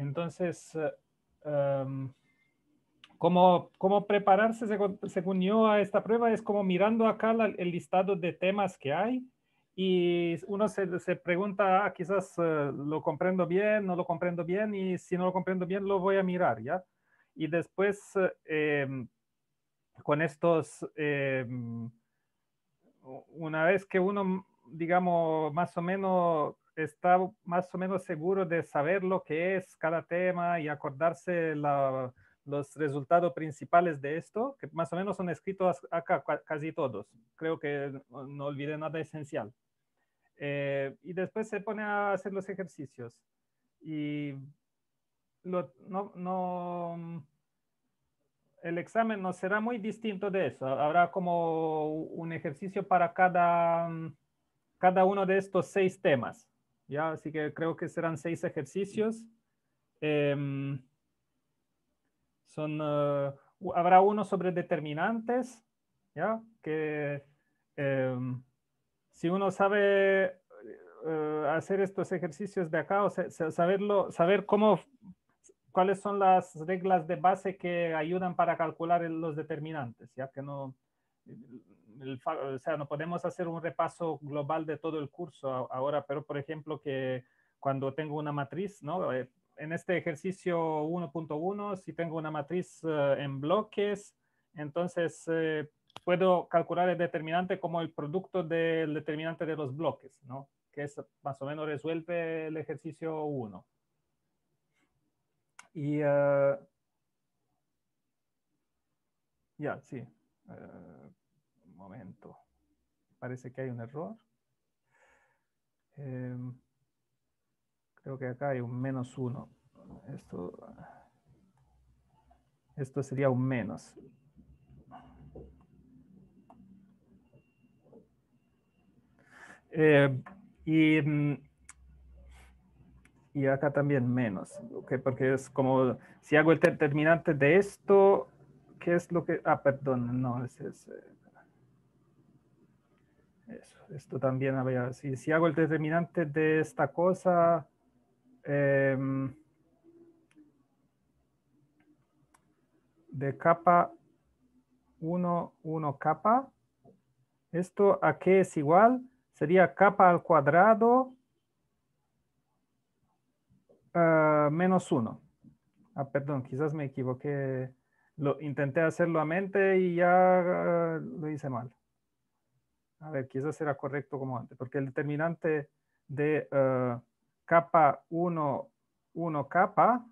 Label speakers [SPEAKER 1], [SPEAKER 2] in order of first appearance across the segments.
[SPEAKER 1] Entonces, eh, em, como, prepararse según, yo a esta prueba es como mirando acá el listado de temas que hay y uno se, se pregunta, ah, quizás eh, lo comprendo bien, no lo comprendo bien y si no lo comprendo bien lo voy a mirar, ¿ya? Y después em, con estos, em, una vez que uno, digamos, más o menos está más o menos seguro de saber lo que es cada tema y acordarse los resultados principales de esto, que más o menos son escritos acá casi todos. Creo que no olvide nada esencial. Eh, y después se pone a hacer los ejercicios. Y no, el examen no será muy distinto de eso. Habrá como un ejercicio para cada, cada uno de estos seis temas. ¿ya? Así que creo que serán seis ejercicios. Em, son, eh, habrá uno sobre determinantes, ¿ya? Que em, si uno sabe eh, hacer estos ejercicios de acá, o saberlo, saber cómo, cuáles son las reglas de base que ayudan para calcular los determinantes, ya que no o sea, no podemos hacer un repaso global de todo el curso ahora, pero por ejemplo que cuando tengo una matriz, ¿no? Eh, en este ejercicio 1.1, si tengo una matriz eh, en bloques, entonces eh, puedo calcular el determinante como el producto del determinante de los bloques, ¿no? Que es más o menos resuelve el ejercicio 1. Y... ya, sí momento. Parece que hay un error. Em, creo que acá hay un menos uno. Esto, esto sería un menos. Eh, mm, y, acá también menos, okay, porque es como, si hago el determinante de esto, ¿qué es lo que? Ah, perdón, no, es, es eh, esto también, si, hago el determinante de esta cosa, em, de capa 1, 1 capa, esto a qué es igual, sería capa al cuadrado eh, menos 1. Ah, perdón, quizás me equivoqué, lo, intenté hacerlo a mente y ya eh, lo hice mal a ver, quizás será correcto como antes, porque el determinante de eh, capa 1, 1 capa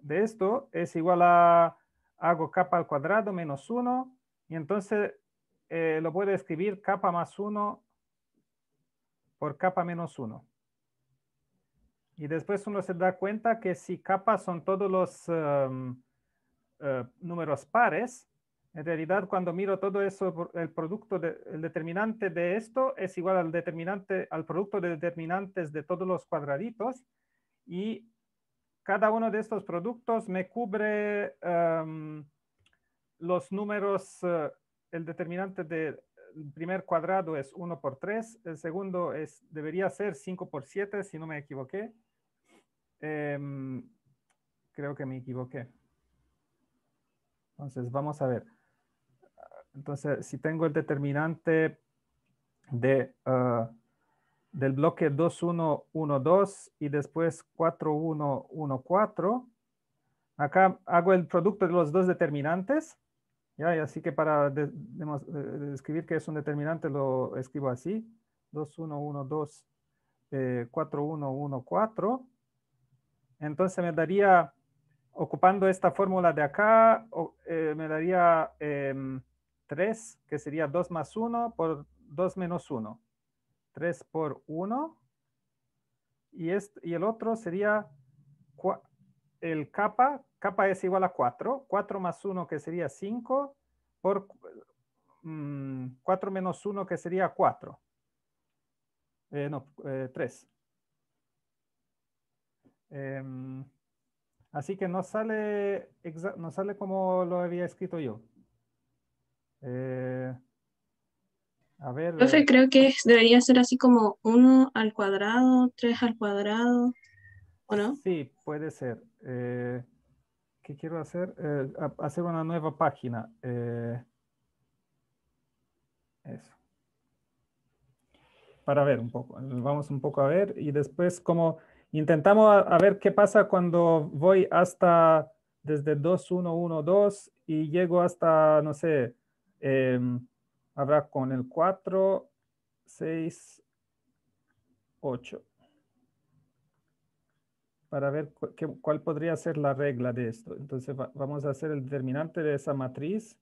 [SPEAKER 1] de esto es igual a, hago capa al cuadrado menos 1, y entonces eh, lo puedo escribir capa más 1 por capa menos 1. Y después uno se da cuenta que si capa son todos los eh, números pares, en realidad, cuando miro todo eso, el producto, el determinante de esto es igual al determinante, al producto de determinantes de todos los cuadraditos y cada uno de estos productos me cubre em, los números, eh, el determinante del primer cuadrado es 1 por 3, el segundo es, debería ser 5 por 7, si no me equivoqué. Em, creo que me equivoqué. Entonces, vamos a ver. Entonces, si tengo el determinante de, 2, ah, del bloque 2112 y después 4114, acá hago el producto de los dos determinantes. Y así que para eh, describir que es un determinante lo escribo así. 2112, eh, 4114. Entonces me daría, ocupando esta fórmula de acá, eh, me daría... Em, 3, que sería 2 más 1 por 2 menos 1. 3 por 1. Y, y el otro sería el capa. Capa es igual a 4. 4 más 1, que sería 5, por 4 mm, menos 1, que sería 4. Eh, no, 3. Eh, em, así que no sale, no sale como lo había escrito yo. Eh, a ver. Eh, creo que debería ser así como 1 al cuadrado, 3 al cuadrado, ¿o no? Sí, puede ser. Eh, ¿Qué quiero hacer? hacer una nueva página. eso. Para ver un poco. Vamos un poco a ver y después como intentamos a ver qué pasa cuando voy hasta desde 2112 y llego hasta, no sé, eh, habrá con el 4, 6, 8. Para ver cuál podría ser la regla de esto. Entonces vamos a hacer el determinante de esa matriz.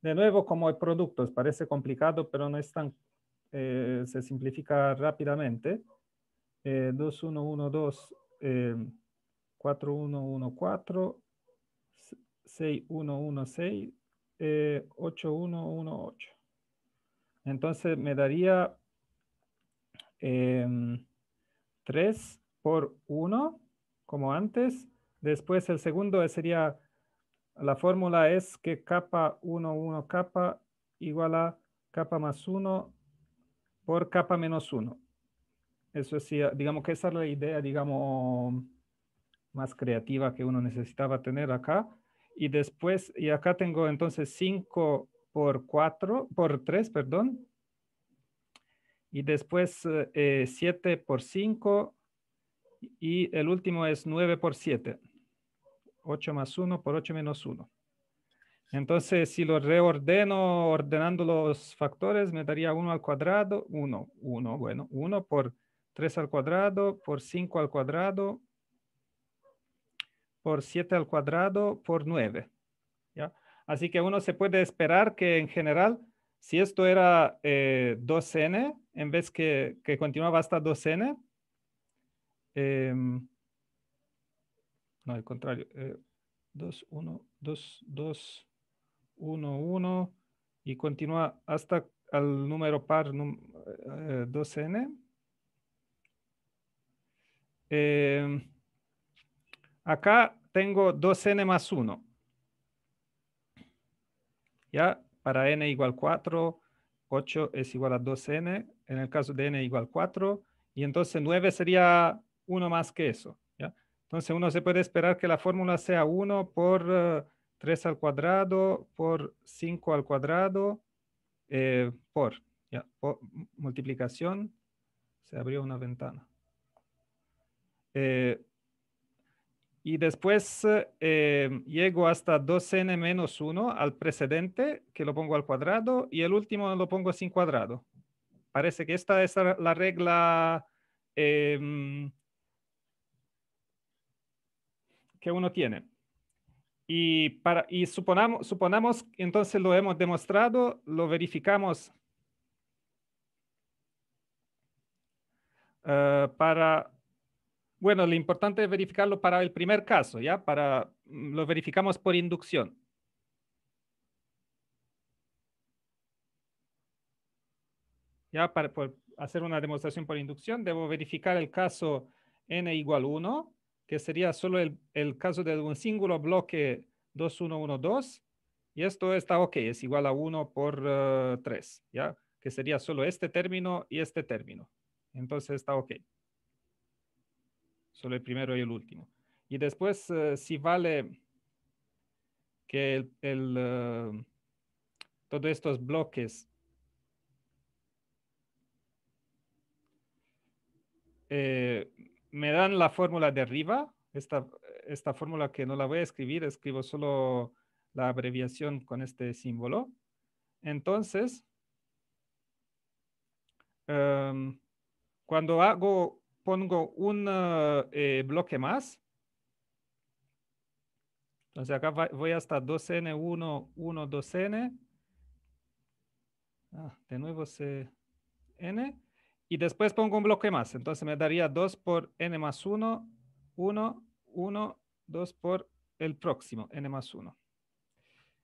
[SPEAKER 1] De nuevo, como hay productos, parece complicado, pero no es tan, eh, se simplifica rápidamente. 2, 1, 1, 2, 4, 1, 1, 4, 6, 1, 1, 6, 8118. Eh, Entonces me daría 3 eh, por 1, como antes. Después el segundo sería, la fórmula es que capa 1, 1, capa igual a capa más 1 por capa menos 1. Eso eh, digamos que esa es la idea, digamos, más creativa que uno necesitaba tener acá. Y después, y acá tengo entonces 5 por 4, por 3, perdón. Y después 7 eh, por 5. Y el último es 9 por 7. 8 más 1 por 8 menos 1. Entonces, si lo reordeno ordenando los factores, me daría 1 al cuadrado, 1, 1, bueno, 1 por 3 al cuadrado, por 5 al cuadrado, por 7 al cuadrado por 9. Así que uno se puede esperar que en general, si esto era 2n, eh, en vez que, continuaba hasta 2n, em, no, al contrario, 2, 1, 2, 2, 1, 1, y continúa hasta el número par 2n. Acá tengo 2n más 1. Ya, para n igual 4, 8 es igual a 2n, en el caso de n igual 4, y entonces 9 sería 1 más que eso. ¿ya? Entonces uno se puede esperar que la fórmula sea 1 por 3 eh, al cuadrado, por 5 al cuadrado, eh, por, ¿ya? multiplicación, se abrió una ventana. Eh, y después eh, llego hasta 2n menos 1 al precedente, que lo pongo al cuadrado, y el último lo pongo sin cuadrado. Parece que esta es la regla em, que uno tiene. Y, para, y suponamos, suponamos, entonces lo hemos demostrado, lo verificamos eh, para bueno, lo importante es verificarlo para el primer caso, ¿ya? Para, mm, lo verificamos por inducción. Ya, para hacer una demostración por inducción, debo verificar el caso n igual 1, que sería solo el, caso de un singular bloque 2. Y esto está ok, es igual a 1 por 3, eh, ¿ya? Que sería solo este término y este término. Entonces está ok solo el primero y el último. Y después, eh, si vale que eh, todos estos bloques eh, me dan la fórmula de arriba, esta, esta fórmula que no la voy a escribir, escribo solo la abreviación con este símbolo. Entonces, em, cuando hago pongo un ah, eh, bloque más. Entonces acá voy hasta 2n, 1, 1, 2n. de nuevo se n. Y después pongo un bloque más. Entonces me daría 2 por n más 1, 1, 1, 2 por el próximo, n más 1.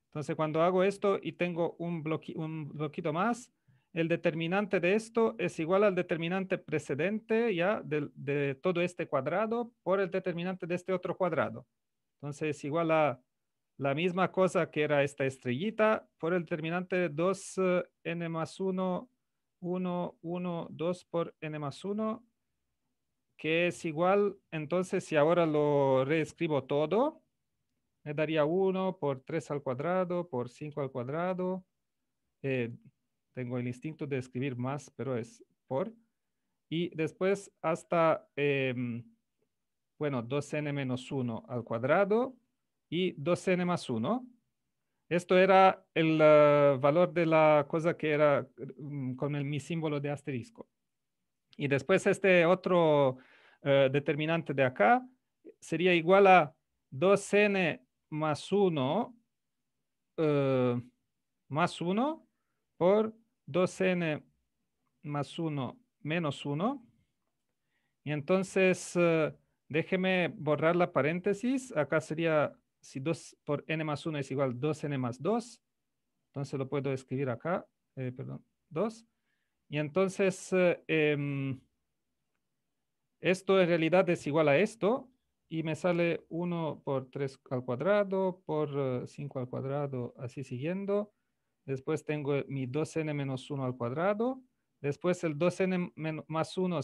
[SPEAKER 1] Entonces cuando hago esto y tengo un bloquito más, el determinante de esto es igual al determinante precedente ya de, de, todo este cuadrado por el determinante de este otro cuadrado. Entonces es igual a la misma cosa que era esta estrellita por el determinante 2n eh, más 1, 1, 1, 2 por n más 1, que es igual, entonces si ahora lo reescribo todo, me daría 1 por 3 al cuadrado, por 5 al cuadrado, eh, tengo el instinto de escribir más, pero es por. Y después hasta, em, bueno, 2n menos 1 al cuadrado y 2n más 1. Esto era el eh, valor de la cosa que era mm, con el, mi símbolo de asterisco. Y después este otro eh, determinante de acá sería igual a 2n más 1 eh, más 1 por 2n más 1 menos 1. Y entonces, eh, déjeme borrar la paréntesis. Acá sería, si 2 por n más 1 es igual a 2n más 2, entonces lo puedo escribir acá, eh, perdón, 2. Y entonces, eh, em, esto en realidad es igual a esto, y me sale 1 por 3 al cuadrado, por 5 al cuadrado, así siguiendo, Después tengo mi 2n menos 1 al cuadrado. Después el 2n más 1,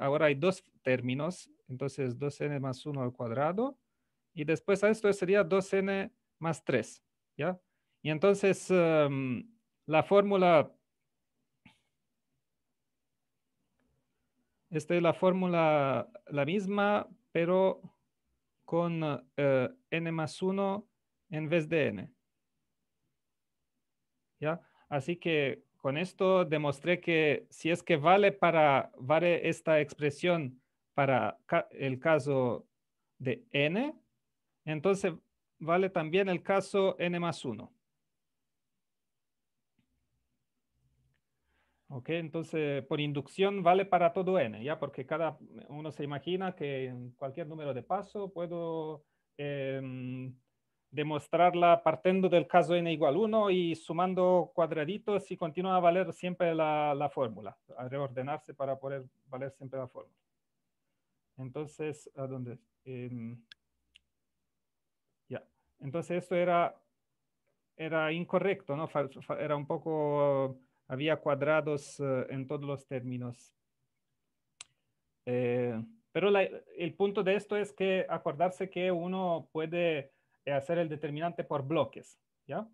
[SPEAKER 1] ahora hay dos términos, entonces 2n más 1 al cuadrado. Y después a esto sería 2n más 3, ¿ya? Y entonces em, la fórmula, esta es la fórmula la misma, pero con eh, n más 1 en vez de n. Así que con esto demostré que si es que vale para, vale esta expresión para el caso de n, entonces vale también el caso n más 1. Ok, entonces por inducción vale para todo n, ya porque cada uno se imagina que en cualquier número de paso puedo em, demostrarla partiendo del caso n igual 1 y sumando cuadraditos y continúa a valer siempre la, la fórmula, a reordenarse para poder valer siempre la fórmula. Entonces, ¿a dónde? ya. Entonces, esto era, era incorrecto, ¿no? Era un poco, había cuadrados eh, en todos los términos. Eh, pero el punto de esto es que acordarse que uno puede eh, hacer el determinante por bloques, ¿ya?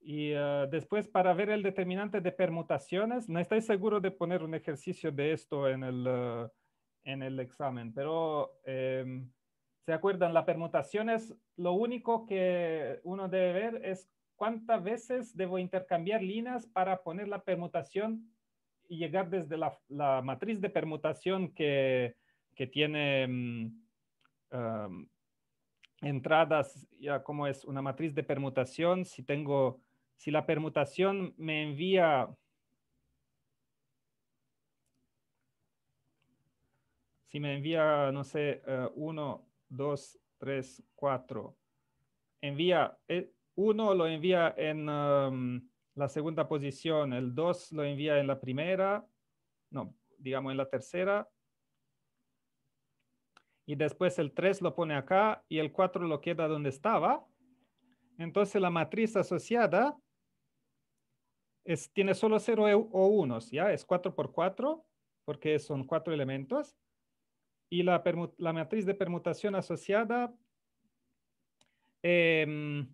[SPEAKER 1] Y eh, después para ver el determinante de permutaciones, no estoy seguro de poner un ejercicio de esto en el, eh, en el examen, pero em, ¿se acuerdan? la permutación es lo único que uno debe ver es cuántas veces debo intercambiar líneas para poner la permutación y llegar desde la, la matriz de permutación que, que tiene... Em, em, entradas, ya como es una matriz de permutación, si tengo, si la permutación me envía si me envía, no sé, 1, 2, 3, 4, envía, 1 eh, lo envía en um, la segunda posición, el 2 lo envía en la primera, no, digamos en la tercera, y después el 3 lo pone acá y el 4 lo queda donde estaba. Entonces la matriz asociada es, tiene solo 0 e, o 1, ¿ya? Es 4 por 4 porque son 4 elementos. Y la, la matriz de permutación asociada em,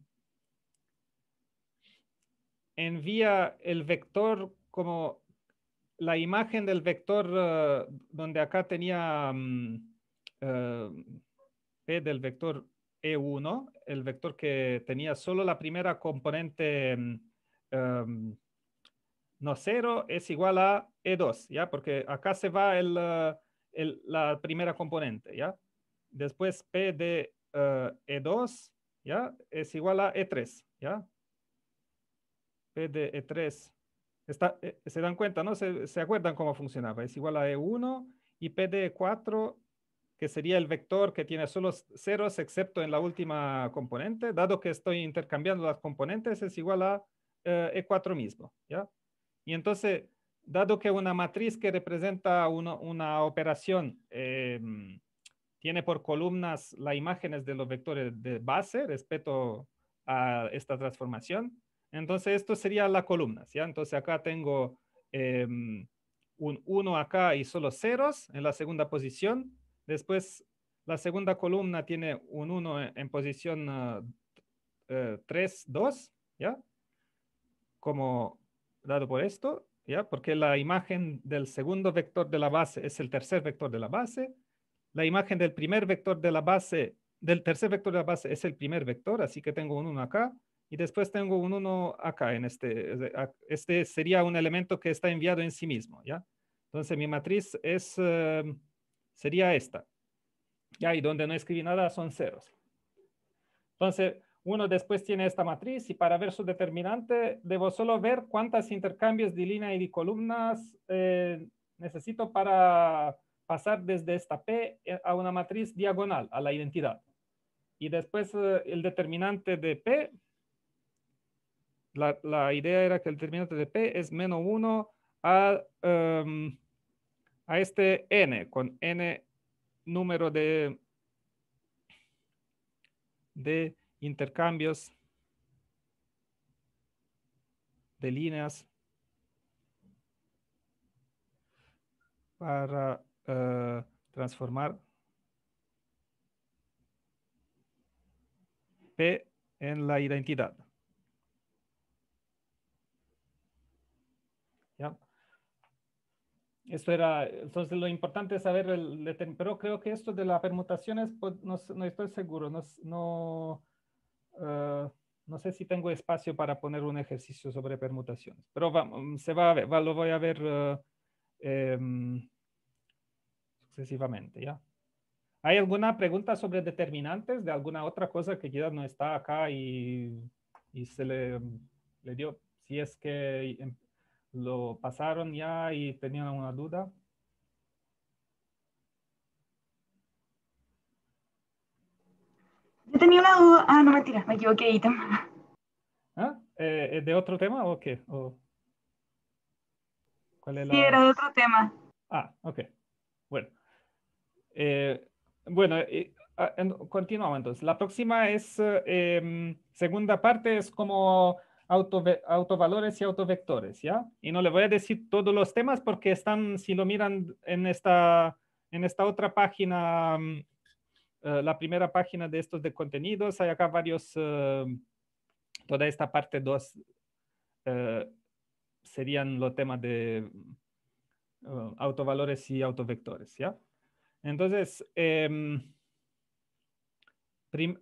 [SPEAKER 1] envía el vector como la imagen del vector eh, donde acá tenía... Mm, eh, P del vector E1, el vector que tenía solo la primera componente mm, mm, no cero, es igual a E2, ¿ya? Porque acá se va eh, la primera componente, ¿ya? Después P de E2, eh, e ¿ya? Es igual a E3, ¿ya? P de E3. se dan cuenta, ¿no? Se, se, acuerdan cómo funcionaba. Es igual a E1 y P de E4 que sería el vector que tiene solo ceros excepto en la última componente, dado que estoy intercambiando las componentes, es igual a E4 eh, e mismo. ¿ya? Y entonces, dado que una matriz que representa una operación em, tiene por columnas las imágenes de los vectores de base respecto a esta transformación, entonces esto sería la columna, ¿ya? Entonces acá tengo em, un 1 acá y solo ceros en la segunda posición, Después, la segunda columna tiene un 1 en posición 3, ah, 2, eh, ¿ya? Como dado por esto, ¿ya? Porque la imagen del segundo vector de la base es el tercer vector de la base. La imagen del primer vector de la base, del tercer vector de la base es el primer vector, así que tengo un 1 acá. Y después tengo un 1 acá en este. Este sería un elemento que está enviado en sí mismo, ¿ya? Entonces mi matriz es... Eh, sería esta. Y ahí donde no escribí nada son ceros. Entonces, uno después tiene esta matriz y para ver su determinante debo solo ver cuántos intercambios de línea y de columnas eh, necesito para pasar desde esta P eh, a una matriz diagonal a la identidad. Y después eh, el determinante de P, la, la, idea era que el determinante de P es menos 1 a... Em, a este n con n número de, de intercambios de líneas para eh, transformar P en la identidad. esto era, entonces lo importante es saber, el, pero creo que esto de las permutaciones, pues, no, estoy seguro, no, no, eh, no, sé si tengo espacio para poner un ejercicio sobre permutaciones, pero vamos, se va a ver, lo voy a ver eh, em, sucesivamente, ¿ya? ¿Hay alguna pregunta sobre determinantes de alguna otra cosa que quizás no está acá y, y se le, le dio, si es que em, lo pasaron ya y tenían alguna duda. Yo tenía una duda. Ah, no tira, me equivoqué, ahí, ¿Ah? Eh, eh, ¿De otro tema o qué? ¿Cuál es la... Sí, era de otro tema. Ah, ok. Bueno. Eh, bueno, ah, continuamos entonces. La próxima es, em, segunda parte es como autovalores y autovectores, ¿ya? Y no le voy a decir todos los temas porque están, si lo miran en esta, en esta otra página, mm, eh, la primera página de estos de contenidos, hay acá varios, eh, toda esta parte 2 eh, serían los temas de autovalores y autovectores, ¿ya? Entonces, em,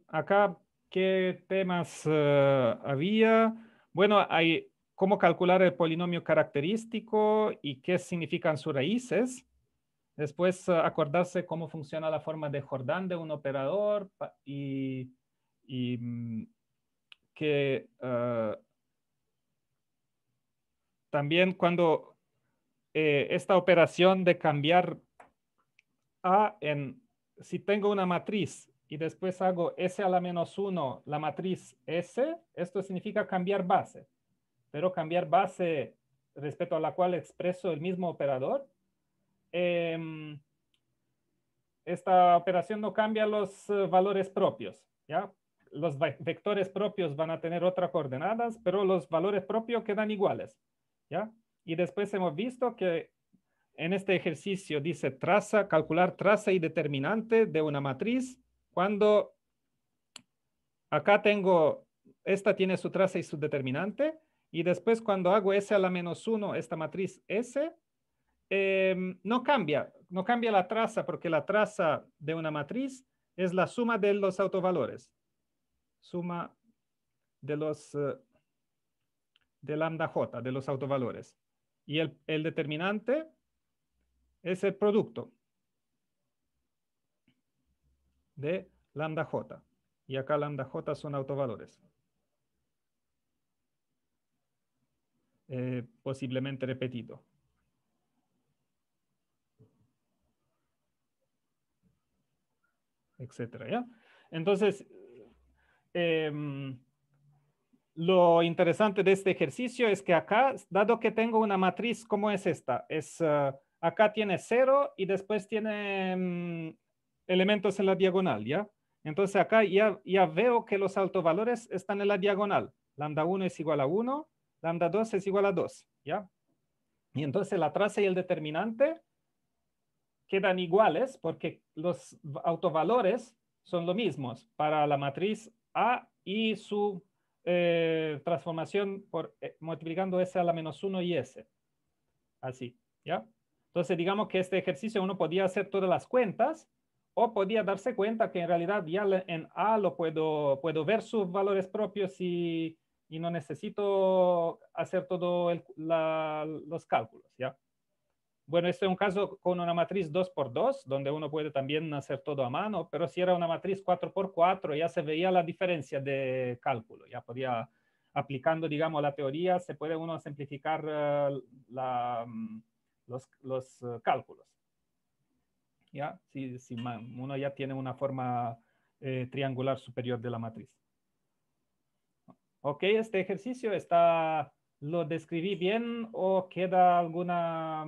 [SPEAKER 1] acá, ¿qué temas había? Bueno, hay cómo calcular el polinomio característico y qué significan sus raíces. Después ah, acordarse cómo funciona la forma de Jordan de un operador y, mm, que ah, también cuando eh, esta operación de cambiar A en, si tengo una matriz y después hago S a la menos 1, la matriz S, esto significa cambiar base. Pero cambiar base respecto a la cual expreso el mismo operador, em, esta operación no cambia los eh, valores propios, ¿ya? Los vectores propios van a tener otras coordenadas, pero los valores propios quedan iguales, ¿ya? Y después hemos visto que en este ejercicio dice traza, calcular traza y determinante de una matriz cuando acá tengo, esta tiene su traza y su determinante, y después cuando hago S a la menos 1, esta matriz S, em, no cambia, no cambia la traza, porque la traza de una matriz es la suma de los autovalores. Suma de los eh, de lambda j, de los autovalores. Y el, el determinante es el producto de lambda j. Y acá lambda j son autovalores. Eh, posiblemente repetido. Etcétera, ¿ya? Entonces, em, lo interesante de este ejercicio es que acá, dado que tengo una matriz como es esta, es eh, acá tiene cero. y después tiene em, elementos en la diagonal, ¿ya? Entonces acá ya, veo que los autovalores están en la diagonal. Lambda 1 es igual a 1, lambda 2 es igual a 2, ¿ya? Y entonces la traza y el determinante quedan iguales porque los autovalores son los mismos para la matriz A y su eh, transformación por, eh, multiplicando S a la menos 1 y S. Así, ¿ya? Entonces digamos que este ejercicio uno podía hacer todas las cuentas o podía darse cuenta que en realidad ya en A lo puedo, puedo ver sus valores propios y, no necesito hacer todos los cálculos. ¿ya? Bueno, este es un caso con una matriz 2x2, donde uno puede también hacer todo a mano, pero si era una matriz 4x4 ya se veía la diferencia de cálculo, ya podía, aplicando, digamos, la teoría, se puede uno simplificar eh, mm, los, eh, cálculos. ¿ya? Si, uno ya tiene una forma eh, triangular superior de la matriz. Ok, este ejercicio está, ¿lo describí bien o queda alguna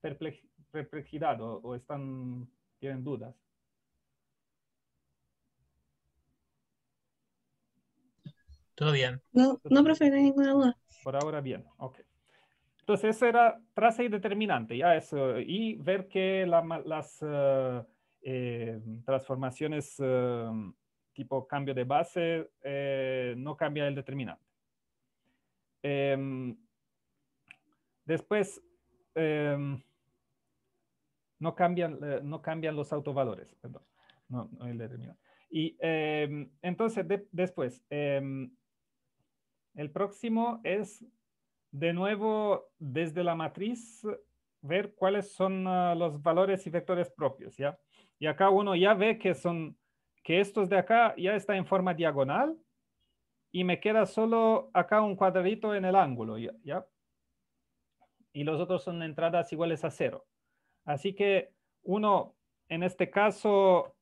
[SPEAKER 1] perplejidad o, están, tienen dudas? ¿Todo bien? No, no, profe, no hay ninguna duda. Por ahora bien, ok. Entonces, eso era traza y determinante, ya eso, y ver que las eh, eh, transformaciones eh, tipo cambio de base no cambia el determinante. Em, después, em, no, cambian, no cambian los autovalores, perdón, no, el determinante. Y em, entonces, después, el próximo es de nuevo desde la matriz ver cuáles son ah, los valores y vectores propios, ¿ya? Y acá uno ya ve que son, que estos de acá ya está en forma diagonal y me queda solo acá un cuadradito en el ángulo, ¿ya? Y los otros son entradas iguales a cero. Así que uno, en este caso,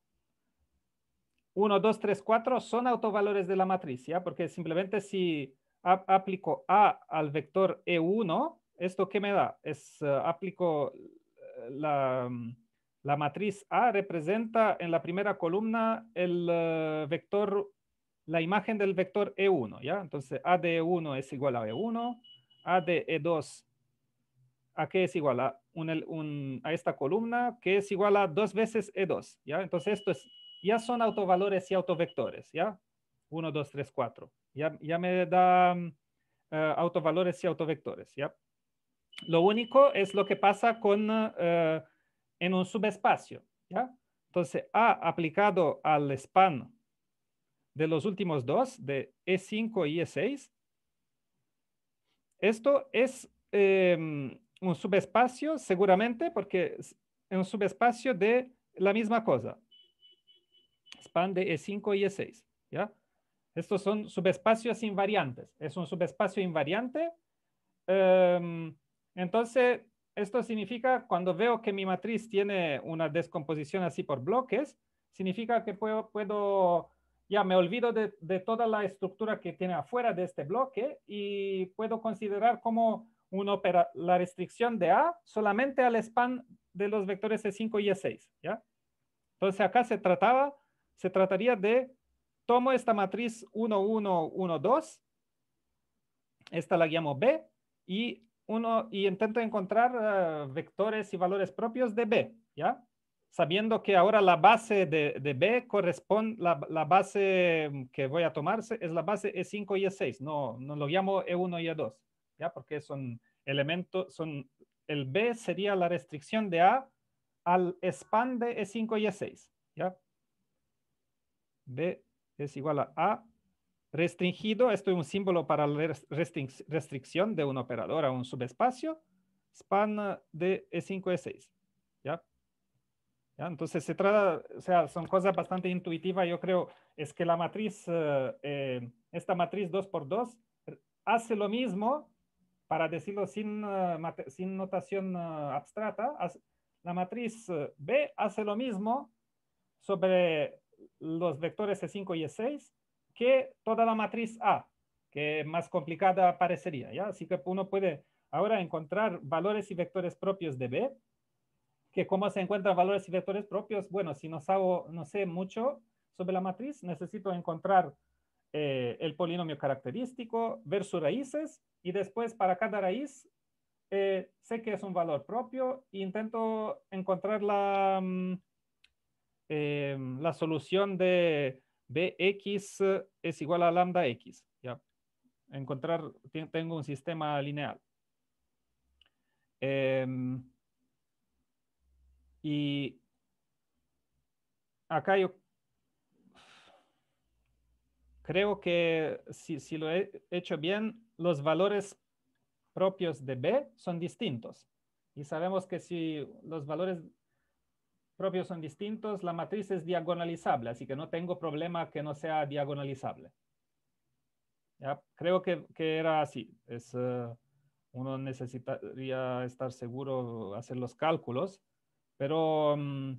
[SPEAKER 1] 1, 2, 3, 4 son autovalores de la matriz, ¿ya? Porque simplemente si aplico A al vector E1, ¿esto qué me da? Es, eh, aplico eh, la, matriz A representa en la primera columna el eh, vector, la imagen del vector E1, ¿ya? Entonces A de E1 es igual a E1, A de E2, ¿a qué es igual? A, a esta columna que es igual a dos veces E2, ¿ya? Entonces esto es, ya son autovalores y autovectores, ¿ya? 1, 2, 3, 4. ¿ya? me da eh, autovalores y autovectores. ¿ya? Lo único es lo que pasa con, eh, en un subespacio. ¿ya? Entonces, A aplicado al span de los últimos dos, de E5 y E6, esto es em, un subespacio seguramente porque es un subespacio de la misma cosa. Span de E5 y E6. ¿ya? Estos son subespacios invariantes. Es un subespacio invariante. Em, entonces, esto significa cuando veo que mi matriz tiene una descomposición así por bloques, significa que puedo, puedo ya me olvido de, toda la estructura que tiene afuera de este bloque y puedo considerar como una la restricción de A solamente al span de los vectores E5 y E6. ¿ya? Entonces acá se trataba, se trataría de Tomo esta matriz 1, 1, 1, 2. Esta la llamo B y, uno, y intento encontrar eh, vectores y valores propios de B, ¿ya? Sabiendo que ahora la base de, B corresponde, la, base que voy a tomarse es la base E5 y E6, no, no lo llamo E1 y E2, ¿ya? Porque son elementos, son, el B sería la restricción de A al span de E5 y E6, ¿ya? B es igual a A restringido. Esto es un símbolo para la restricción de un operador a un subespacio. Span ah, de E5, E6. ¿Ya? Entonces se trata, o sea, son cosas bastante intuitivas. Yo creo es que la matriz, ah, eh, esta matriz 2x2 eh, hace lo mismo, para decirlo sin, ah, sin notación abstracta, la matriz B hace lo mismo sobre los vectores E5 y E6 que toda la matriz A, que más complicada parecería. ¿ya? Así que uno puede ahora encontrar valores y vectores propios de B, que cómo se encuentran valores y vectores propios, bueno, si no, sabo, no sé mucho sobre la matriz, necesito encontrar eh, el polinomio característico, ver sus raíces y después para cada raíz eh, sé que es un valor propio e intento encontrar la... Mm, Em, la solución de bx eh, es igual a lambda x. ¿ya? Encontrar, tengo un sistema lineal. Em, y acá yo creo que si, si, lo he hecho bien, los valores propios de B son distintos. Y sabemos que si los valores propios son distintos, la matriz es diagonalizable, así que no tengo problema que no sea diagonalizable. Creo que, que, era así. Es, eh, uno necesitaría estar seguro, hacer los cálculos, pero mm,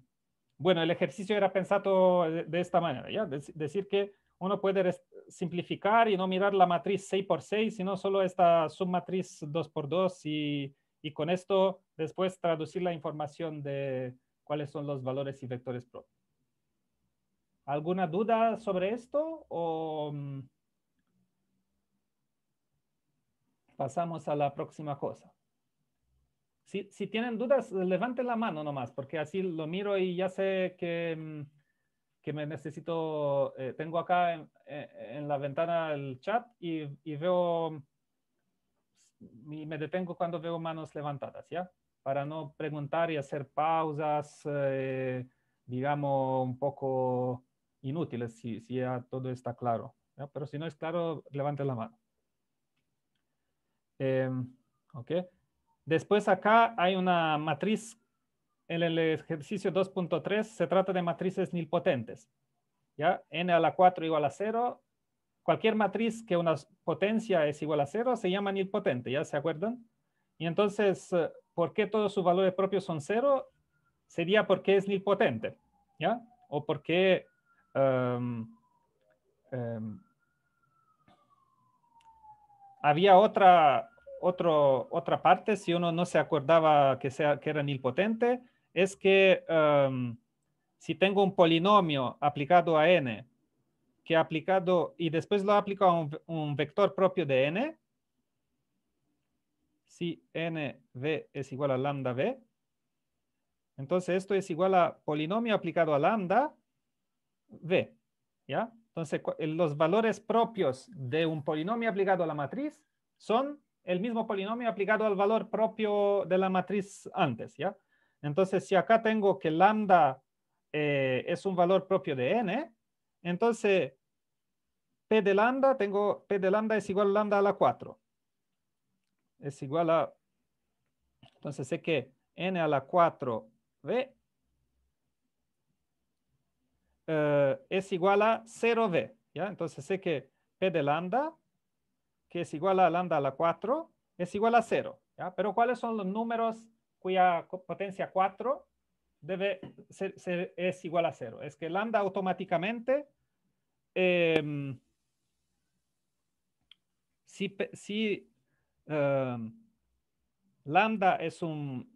[SPEAKER 1] bueno, el ejercicio era pensado de, esta manera, ¿ya? decir que uno puede simplificar y no mirar la matriz 6 por 6, sino solo esta submatriz 2 por 2 y, y con esto después traducir la información de, cuáles son los valores y vectores propios. ¿Alguna duda sobre esto o mm, pasamos a la próxima cosa? Si, si, tienen dudas, levanten la mano nomás, porque así lo miro y ya sé que, mm, que me necesito, eh, tengo acá en, en, la ventana el chat y, y veo, y me detengo cuando veo manos levantadas, ¿ya? para no preguntar y hacer pausas, eh, digamos, un poco inútiles, si, si ya todo está claro. Pero si no es claro, levante la mano. Eh, Después acá hay una matriz, en el ejercicio 2.3 se trata de matrices nilpotentes. ¿ya? n a la 4 igual a 0. Cualquier matriz que una potencia es igual a 0 se llama nilpotente, ¿ya se acuerdan? Y entonces eh, por qué todos sus valores propios son cero, sería porque es nilpotente, ¿ya? O porque... Em, em, había otra, otra parte, si uno no se acordaba que, sea, que era nilpotente, es que em, si tengo un polinomio aplicado a n, que aplicado y después lo aplico a un, vector propio de n, si v es igual a lambda v, entonces esto es igual a polinomio aplicado a lambda v. ¿ya? Entonces los valores propios de un polinomio aplicado a la matriz son el mismo polinomio aplicado al valor propio de la matriz antes, ¿ya? Entonces si acá tengo que lambda eh, es un valor propio de n, entonces P de lambda, tengo P de lambda es igual a lambda a la 4 es igual a, entonces sé que n a la 4b eh, es igual a 0b, ¿ya? Entonces sé que p de lambda, que es igual a lambda a la 4, es igual a 0, ¿ya? Pero ¿cuáles son los números cuya potencia 4 debe ser, es igual a 0? Es que lambda automáticamente... Em, si, si Em, lambda es un,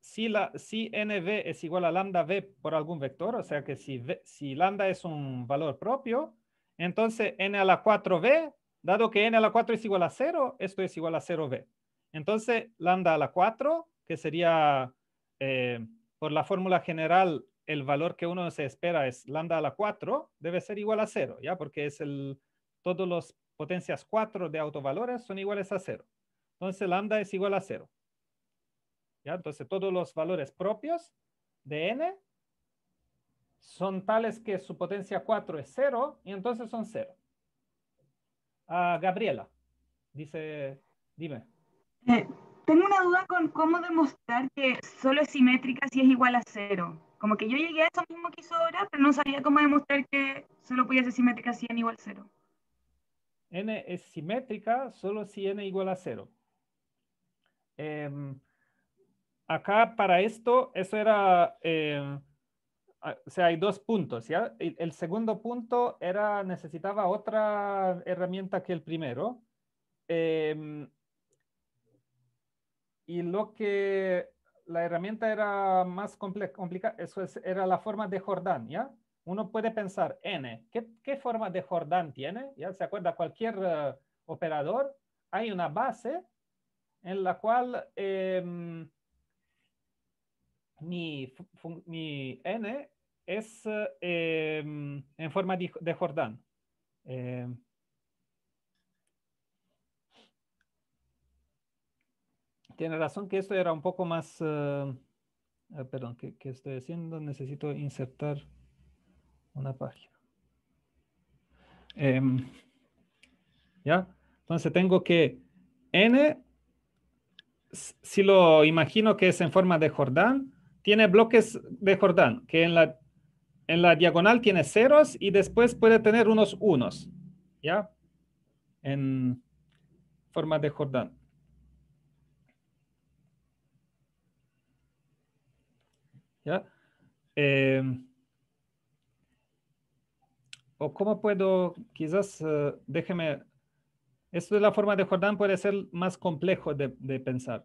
[SPEAKER 1] si, la, si nv es igual a lambda v por algún vector, o sea que si, v, si lambda es un valor propio, entonces n a la 4v, dado que n a la 4 es igual a 0, esto es igual a 0v. Entonces lambda a la 4, que sería eh, por la fórmula general el valor que uno se espera es lambda a la 4, debe ser igual a 0, ¿ya? Porque es el, todos los potencias 4 de autovalores son iguales a 0. Entonces lambda es igual a 0. Entonces todos los valores propios de n son tales que su potencia 4 es 0 y entonces son 0. Ah, Gabriela, dice, dime. Eh, tengo una duda con cómo demostrar que solo es simétrica si es igual a 0. Como que yo llegué a eso mismo que hizo ahora, pero no sabía cómo demostrar que solo podía ser simétrica si era igual a 0 n es simétrica solo si n igual a cero. Em, acá para esto, eso era, em, o sea, hay dos puntos, ¿ya? El, segundo punto era, necesitaba otra herramienta que el primero. Em, y lo que la herramienta era más complicada, eso es, era la forma de Jordán, ¿ya? uno puede pensar, N, ¿qué, forma de Jordan tiene? Ya se acuerda, cualquier eh, operador, hay una base en la cual em, mi, N es eh, em, en forma de, Jordan eh, tiene razón que esto era un poco más... Ah, perdón, ¿qué, ¿qué estoy haciendo? Necesito insertar una página. Em, ¿Ya? Entonces tengo que n, si lo imagino que es en forma de Jordán, tiene bloques de Jordán, que en la, en la diagonal tiene ceros y después puede tener unos unos, ¿ya? En forma de Jordán. ¿Ya? Em, ¿O cómo puedo, quizás, eh, déjeme, esto de la forma de Jordán puede ser más complejo de, pensar,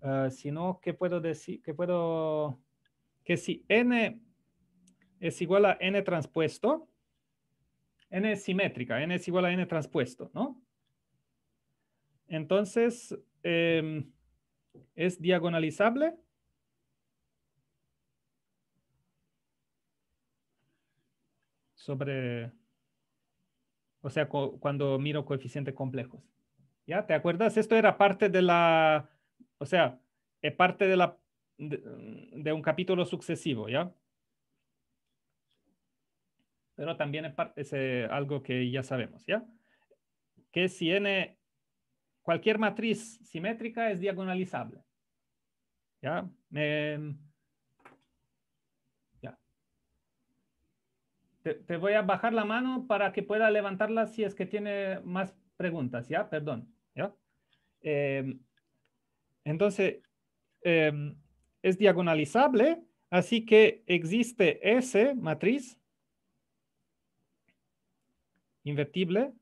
[SPEAKER 1] eh, Si no, ¿qué puedo decir, que puedo, que si n es igual a n transpuesto, n es simétrica, n es igual a n transpuesto, ¿no? Entonces, em, es diagonalizable sobre, o sea, cuando miro coeficientes complejos. ¿Ya? ¿Te acuerdas? Esto era parte de la, o sea, es parte de, la, de, un capítulo sucesivo, ¿ya? Pero también es, parte, es eh, algo que ya sabemos, ¿ya? Que si n, cualquier matriz simétrica es diagonalizable, ¿ya? Me, te, voy a bajar la mano para que pueda levantarla si es que tiene más preguntas, ¿ya? Perdón, ¿ya? Em, entonces, em, es diagonalizable, así que existe S matriz invertible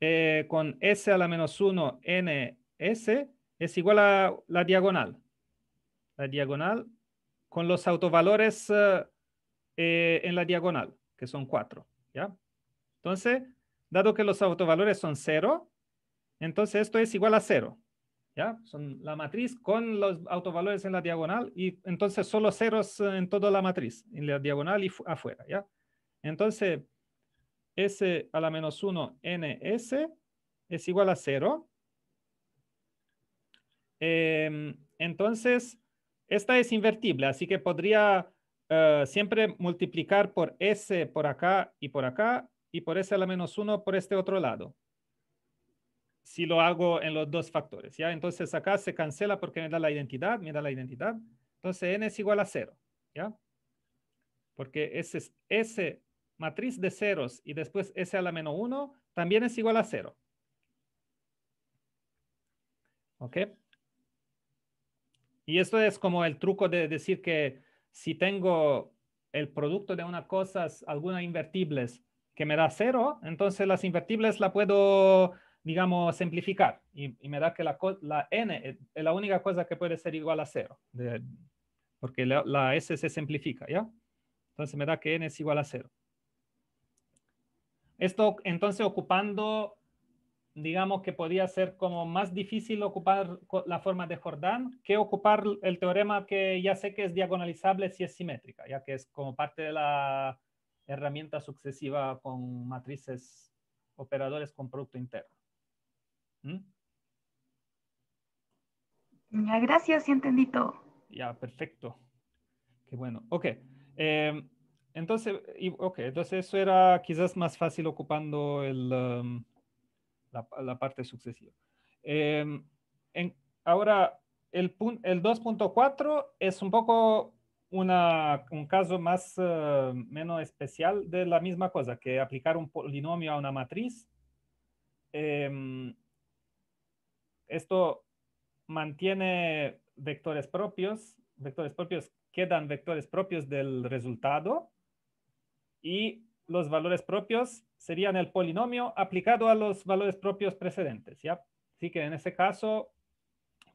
[SPEAKER 1] eh, con S a la menos 1 NS es igual a la diagonal. La diagonal con los autovalores eh, eh, en la diagonal, que son 4. ¿ya? Entonces, dado que los autovalores son 0, entonces esto es igual a 0. ¿ya? Son la matriz con los autovalores en la diagonal y entonces solo ceros en toda la matriz, en la diagonal y afuera. ¿ya? Entonces, S a la menos 1 NS es igual a 0. Em, entonces, esta es invertible, así que podría eh, siempre multiplicar por S por acá y por acá y por S a la menos 1 por este otro lado. Si lo hago en los dos factores, ¿ya? Entonces acá se cancela porque me da la identidad, me da la identidad. Entonces N es igual a 0, ¿ya? Porque es S matriz de ceros y después S a la menos 1 también es igual a 0. ¿Ok? Y esto es como el truco de decir que si tengo el producto de unas cosas, algunas invertibles que me da cero, entonces las invertibles la puedo, digamos, simplificar y, me da que la, n eh, es la única cosa que puede ser igual a cero, porque la, s se simplifica, ¿ya? Entonces me da que n es igual a cero. Esto entonces ocupando digamos que podía ser como más difícil ocupar la forma de Jordan que ocupar el teorema que ya sé que es diagonalizable si es simétrica, ya que es como parte de la herramienta sucesiva con matrices operadores con producto interno. ¿Mm? gracias, y entendí todo. Ya, perfecto. Qué bueno. Ok. Em, entonces, y, entonces eso era quizás más fácil ocupando el... Em, la, parte sucesiva. Em, en, ahora, el, el 2.4 es un poco un caso más eh, menos especial de la misma cosa, que aplicar un polinomio a una matriz. Em, esto mantiene vectores propios, vectores propios quedan vectores propios del resultado y los valores propios serían el polinomio aplicado a los valores propios precedentes. ¿ya? Así que en ese caso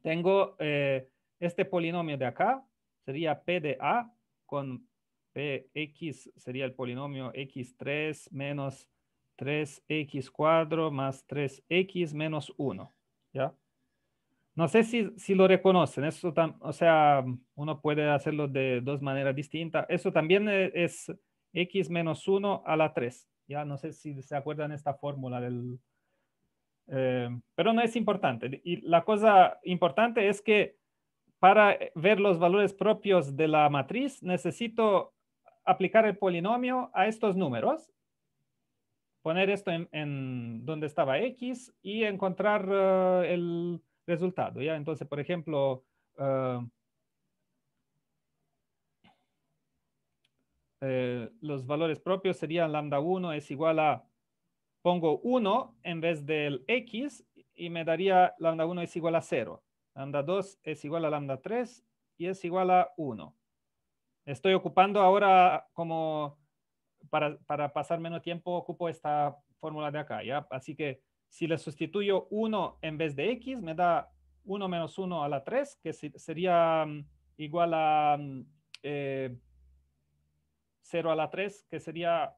[SPEAKER 1] tengo eh, este polinomio de acá, sería P de A con PX, sería el polinomio X3 menos 3X 4 más 3X menos 1. ¿ya? No sé si, lo reconocen, o sea, uno puede hacerlo de dos maneras distintas. Eso también eh, es X menos 1 a la 3. Ya no sé si se acuerdan esta fórmula del... Eh, pero no es importante. Y la cosa importante es que para ver los valores propios de la matriz necesito aplicar el polinomio a estos números, poner esto en, donde estaba x y encontrar eh, el resultado. ¿ya? Entonces, por ejemplo, eh, Eh, los valores propios serían lambda 1 es igual a, pongo 1 en vez del x y me daría lambda 1 es igual a 0. Lambda 2 es igual a lambda 3 y es igual a 1. Estoy ocupando ahora como, para, pasar menos tiempo, ocupo esta fórmula de acá, ¿ya? Así que si le sustituyo 1 en vez de x, me da 1 menos 1 a la 3, que sería mm, igual a mm, eh, 0 a la 3, que sería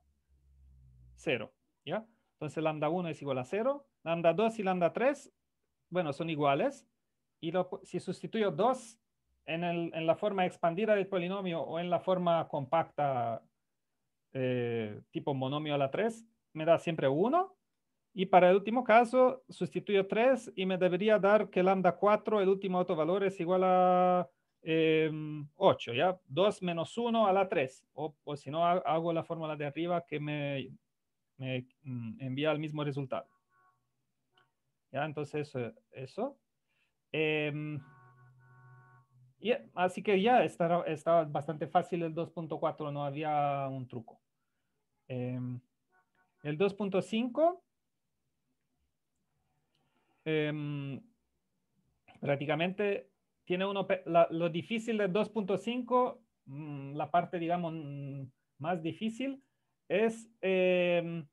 [SPEAKER 1] 0, ¿ya? Entonces lambda 1 es igual a 0, lambda 2 y lambda 3, bueno, son iguales, y si sustituyo 2 en, el, en, la forma expandida del polinomio o en la forma compacta eh, tipo monomio a la 3, me da siempre 1, y para el último caso, sustituyo 3 y me debería dar que lambda 4, el último autovalor, es igual a 8, em, ¿ya? 2 menos 1 a la 3. O, si no, hago la fórmula de arriba que me, mm, envía el mismo resultado. ¿Ya? Entonces, eh, eso. Em, así que ya estaba, estaba bastante fácil el 2.4, no había un truco. Em, el 2.5 eh, prácticamente tiene uno, lo difícil de 2.5, mm, la parte, digamos, mm, más difícil es em,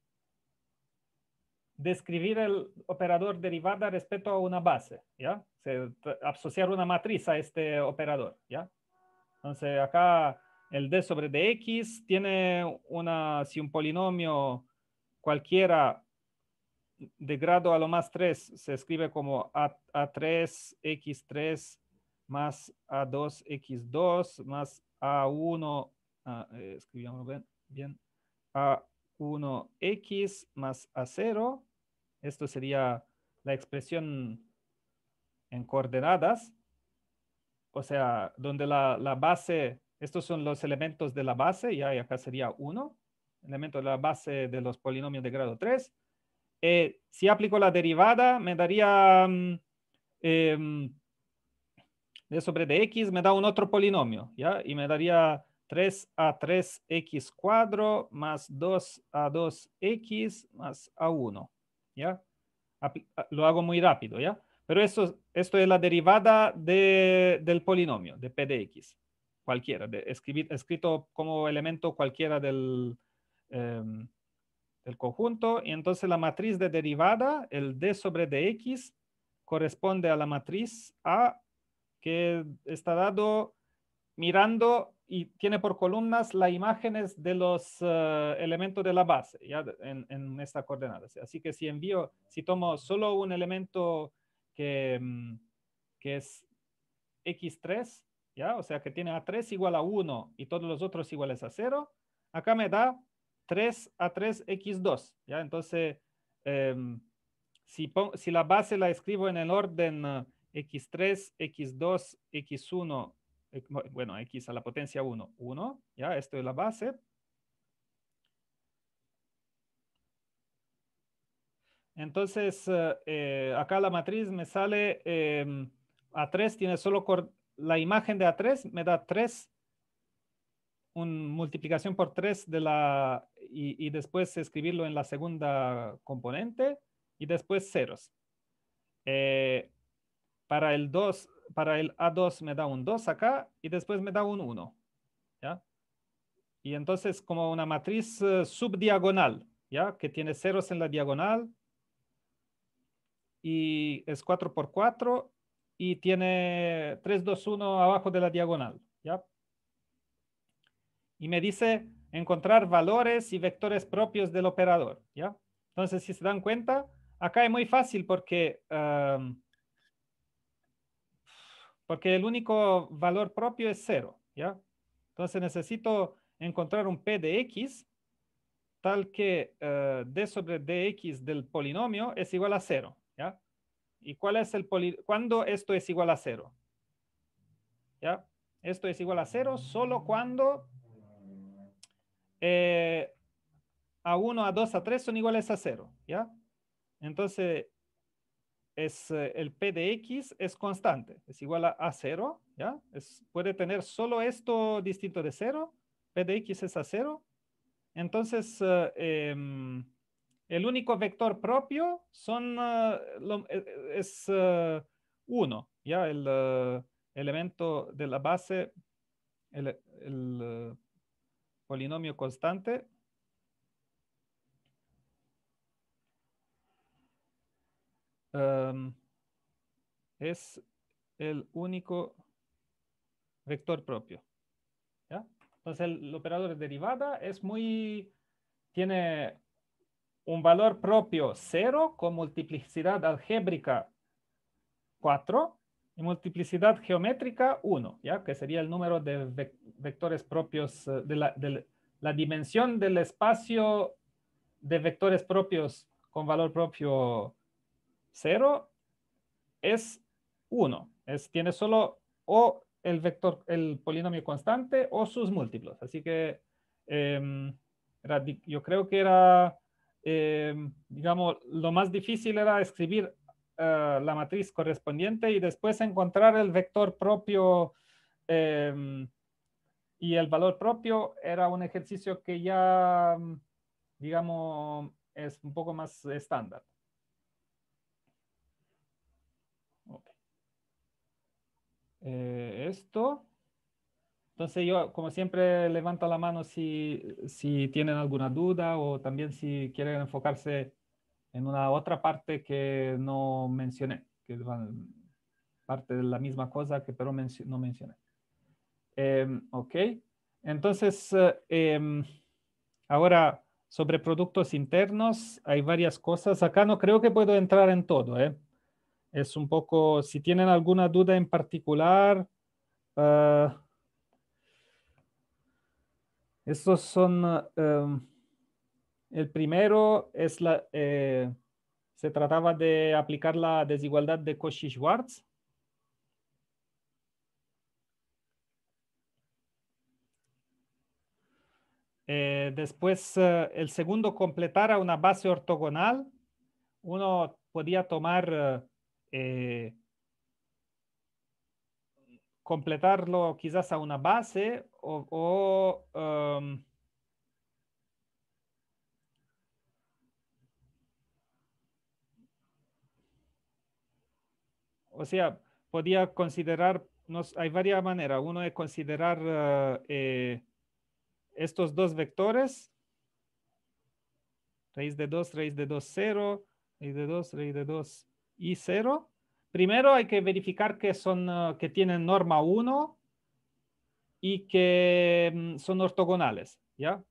[SPEAKER 1] describir el operador derivada respecto a una base, ¿ya? asociar una matriz a este operador, ¿ya? Entonces, acá el d sobre dx tiene una, si un polinomio cualquiera de grado a lo más 3 se escribe como a3, x3, más A2X2 más A1, ah, eh, bien, A1X más A0. Esto sería la expresión en coordenadas. O sea, donde la, base, estos son los elementos de la base, y acá sería 1, elemento de la base de los polinomios de grado 3. Eh, si aplico la derivada, me daría... Mm, em, d sobre dx me da un otro polinomio, ¿ya? Y me daría 3a3x cuadro más 2a2x más a1, ¿ya? Lo hago muy rápido, ¿ya? Pero esto, esto es la derivada del polinomio, de p de x, cualquiera, de, escribir, escrito como elemento cualquiera del, em, del conjunto. Y entonces la matriz de derivada, el d sobre dx, corresponde a la matriz A que está dado mirando y tiene por columnas las imágenes de los eh, elementos de la base ya en, en estas coordenadas. Así que si envío, si tomo solo un elemento que, mm, que es x3, ya, o sea que tiene a3 igual a 1 y todos los otros iguales a 0, acá me da 3 a 3x2, ya, entonces em, si, si la base la escribo en el orden eh, x3, x2, x1, bueno, x a la potencia 1, 1, ya, esto es la base. Entonces, eh, eh, acá la matriz me sale em, A3, tiene solo la imagen de A3, me da 3, una multiplicación por 3 de la, y, y después escribirlo en la segunda componente, y después ceros. Eh, para el 2, para el A2 me da un 2 acá y después me da un 1. Y entonces como una matriz eh, subdiagonal, ¿ya? que tiene ceros en la diagonal y es 4 por 4 y tiene 3, 2, 1 abajo de la diagonal. Y me dice encontrar valores y vectores propios del operador. ¿ya? Entonces, si se dan cuenta, acá es muy fácil porque... Em, porque el único valor propio es cero, ¿ya? Entonces necesito encontrar un P de X tal que eh, D sobre DX del polinomio es igual a cero, ¿ya? ¿Y cuál es el cuándo esto es igual a cero? ¿Ya? Esto es igual a cero solo cuando a1, a2, a3 son iguales a cero, ¿ya? Entonces, es eh, el P de X es constante, es igual a, a ¿ya? puede tener solo esto distinto de cero, P de X es a 0. Entonces, eh, em, el único vector propio son, ah, e, e, es 1, ah, ¿ya? El ah, elemento de la base, el polinomio constante es el único vector propio. Entonces el, operador de derivada es muy, tiene un valor propio 0 con multiplicidad algébrica 4 y multiplicidad geométrica 1, ¿ya? que sería el número de vectores propios, eh, de la, la, dimensión del espacio de vectores propios con valor propio 0 es 1. Es, tiene solo o el vector, el polinomio constante o sus múltiplos. Así que em, yo creo que era, em, digamos, lo más difícil era escribir eh, la matriz correspondiente y después encontrar el vector propio em, y el valor propio era un ejercicio que ya, digamos, es un poco más estándar. Eh, esto. Entonces yo, como siempre, levanto la mano si, si tienen alguna duda o también si quieren enfocarse en una otra parte que no mencioné, que es parte de la misma cosa que pero no mencioné. Em, ok, entonces em, ahora sobre productos internos hay varias cosas. Acá no creo que puedo entrar en todo, ¿eh? es un poco, si tienen alguna duda en particular, eh, estos son, eh, el primero es la, eh, se trataba de aplicar la desigualdad de Cauchy-Schwarz. después, el segundo completara una base ortogonal. Uno podía tomar eh, completarlo quizás a una base o, o um, o sea, podía considerar, nos, hay varias maneras. Uno es considerar eh, eh estos dos vectores, raíz de 2, raíz de 2, 0, raíz de 2, raíz de 2, y cero Primero hay que verificar que, son, ah, que tienen norma 1 y que mm, son ortogonales, ¿ya?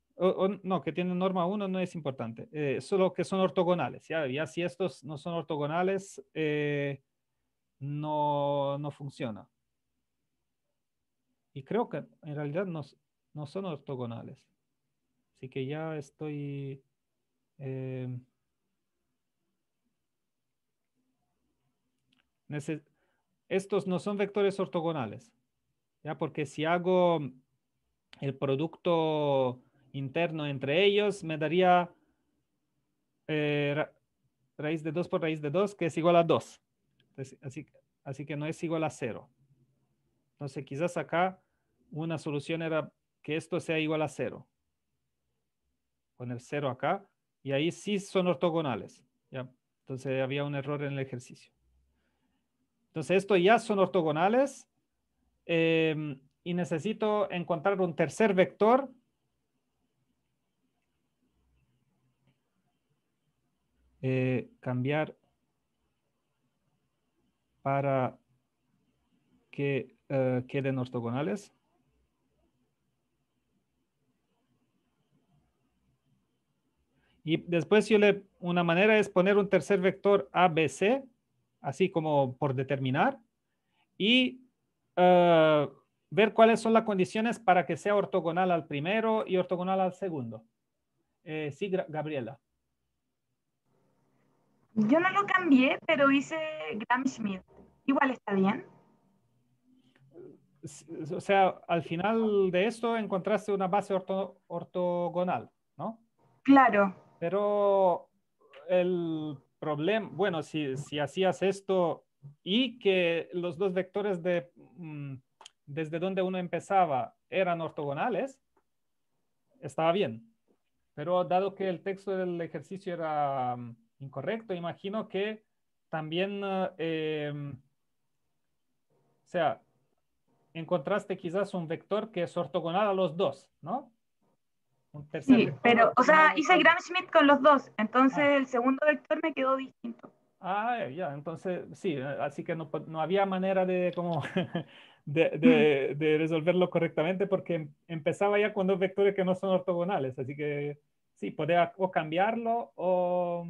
[SPEAKER 1] no, que tienen norma 1 no es importante, eh, solo que son ortogonales, ¿ya? ya si estos no son ortogonales, eh, no, funciona. Y creo que en realidad no, no son ortogonales. Así que ya estoy... Eh, estos no son vectores ortogonales, ¿ya? Porque si hago el producto interno entre ellos, me daría eh, raíz de 2 por raíz de 2, que es igual a 2. así, que no es igual a 0. Entonces, quizás acá una solución era que esto sea igual a 0. Poner 0 acá, y ahí sí son ortogonales. Entonces, había un error en el ejercicio. Entonces, estos ya son ortogonales em, y necesito encontrar un tercer vector eh, cambiar para que eh, queden ortogonales. Y después yo le, una manera es poner un tercer vector ABC así como por determinar, y eh, ver cuáles son las condiciones para que sea ortogonal al primero y ortogonal al segundo. Eh, sí, Gabriela. Yo no lo cambié, pero hice Gram-Schmidt. Igual está bien. O sea, al final de esto encontraste una base ortogonal, ¿no? Claro. Pero el bueno, si, si hacías esto y que los dos vectores de mm, desde donde uno empezaba eran ortogonales, estaba bien. Pero dado que el texto del ejercicio era mm, incorrecto, imagino que también, ah, em, o sea, encontraste quizás un vector que es ortogonal a los dos, ¿no? sí, pero, o sea, hice Gram Schmidt con los dos, entonces ah. el segundo vector me quedó distinto. Ah, ya, entonces sí, así que no, había manera de como de, resolverlo correctamente porque em, empezaba ya con dos vectores que no son ortogonales, así que sí, podía o cambiarlo o...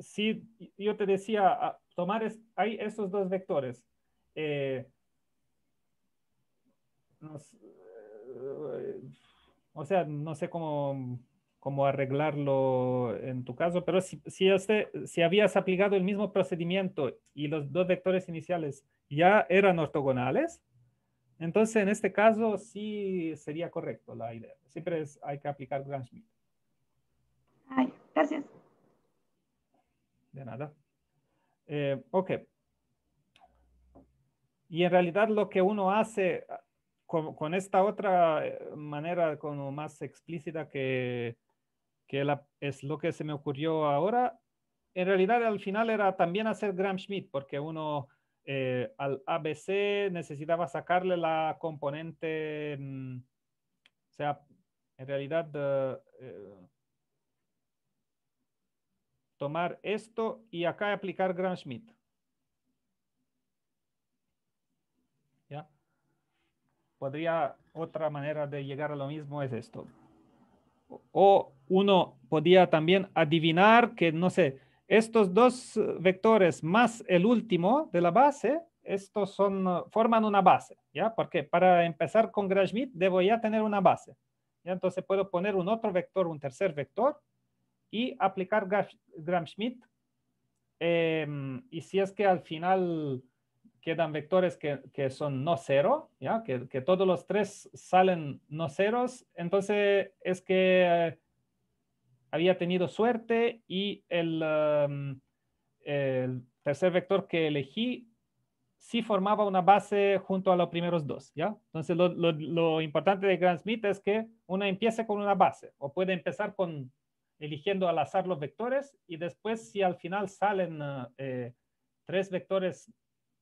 [SPEAKER 1] Sí, yo te decía, tomar es, hay esos dos vectores. Eh, nos, o sea, no sé cómo, cómo arreglarlo en tu caso, pero si, si, este, si habías aplicado el mismo procedimiento y los dos vectores iniciales ya eran ortogonales, entonces en este caso sí sería correcto la idea. Siempre hay que aplicar gram schmidt gracias. De nada. Eh, ok. Y en realidad lo que uno hace con, esta otra eh, manera como más explícita que, es lo que se me ocurrió ahora, en realidad al final era también hacer Gram-Schmidt, porque uno eh, al ABC necesitaba sacarle la componente, mm, o sea, en realidad eh, tomar esto y acá aplicar Gram-Schmidt. podría, otra manera de llegar a lo mismo es esto. O uno podía también adivinar que, no sé, estos dos vectores más el último de la base, estos son, forman una base, ¿ya? Porque para empezar con Gram-Schmidt, debo ya tener una base. ¿ya? Entonces puedo poner un otro vector, un tercer vector y aplicar Gram-Schmidt. Em, y si es que al final quedan vectores que, son no cero, ¿ya? Que, todos los tres salen no ceros, entonces es que eh, había tenido suerte y um, el, tercer vector que elegí sí formaba una base junto a los primeros dos, ¿ya? Entonces, lo, importante de Grant-Smith es que uno empiece con una base o puede empezar con eligiendo al azar los vectores y después si al final salen eh, tres vectores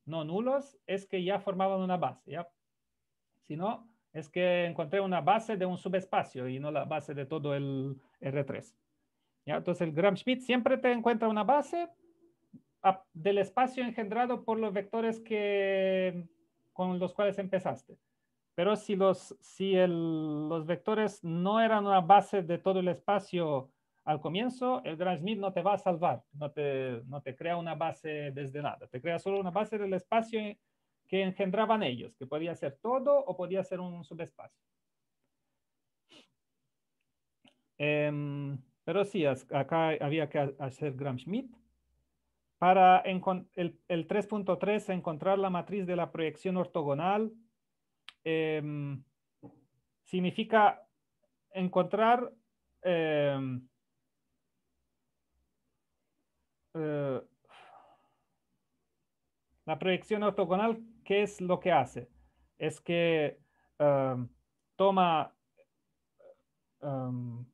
[SPEAKER 1] no nulos, es que ya formaban una base, ¿ya? Si no, es que encontré una base de un subespacio y no la base de todo el R3. ¿ya? Entonces el Gram-Schmidt siempre te encuentra una base del espacio engendrado por los vectores que, con los cuales empezaste. Pero si, los, si el, los vectores no eran una base de todo el espacio al comienzo el Gram-Schmidt no te va a salvar, no te, no te crea una base desde nada, te crea solo una base del espacio que engendraban ellos, que podía ser todo o podía ser un subespacio. Em, pero sí, acá había que hacer Gram Schmidt. Para el, 3.3 encontrar la matriz de la proyección ortogonal em, significa encontrar em, eh, la proyección ortogonal, ¿qué es lo que hace? Es que eh, toma, eh, o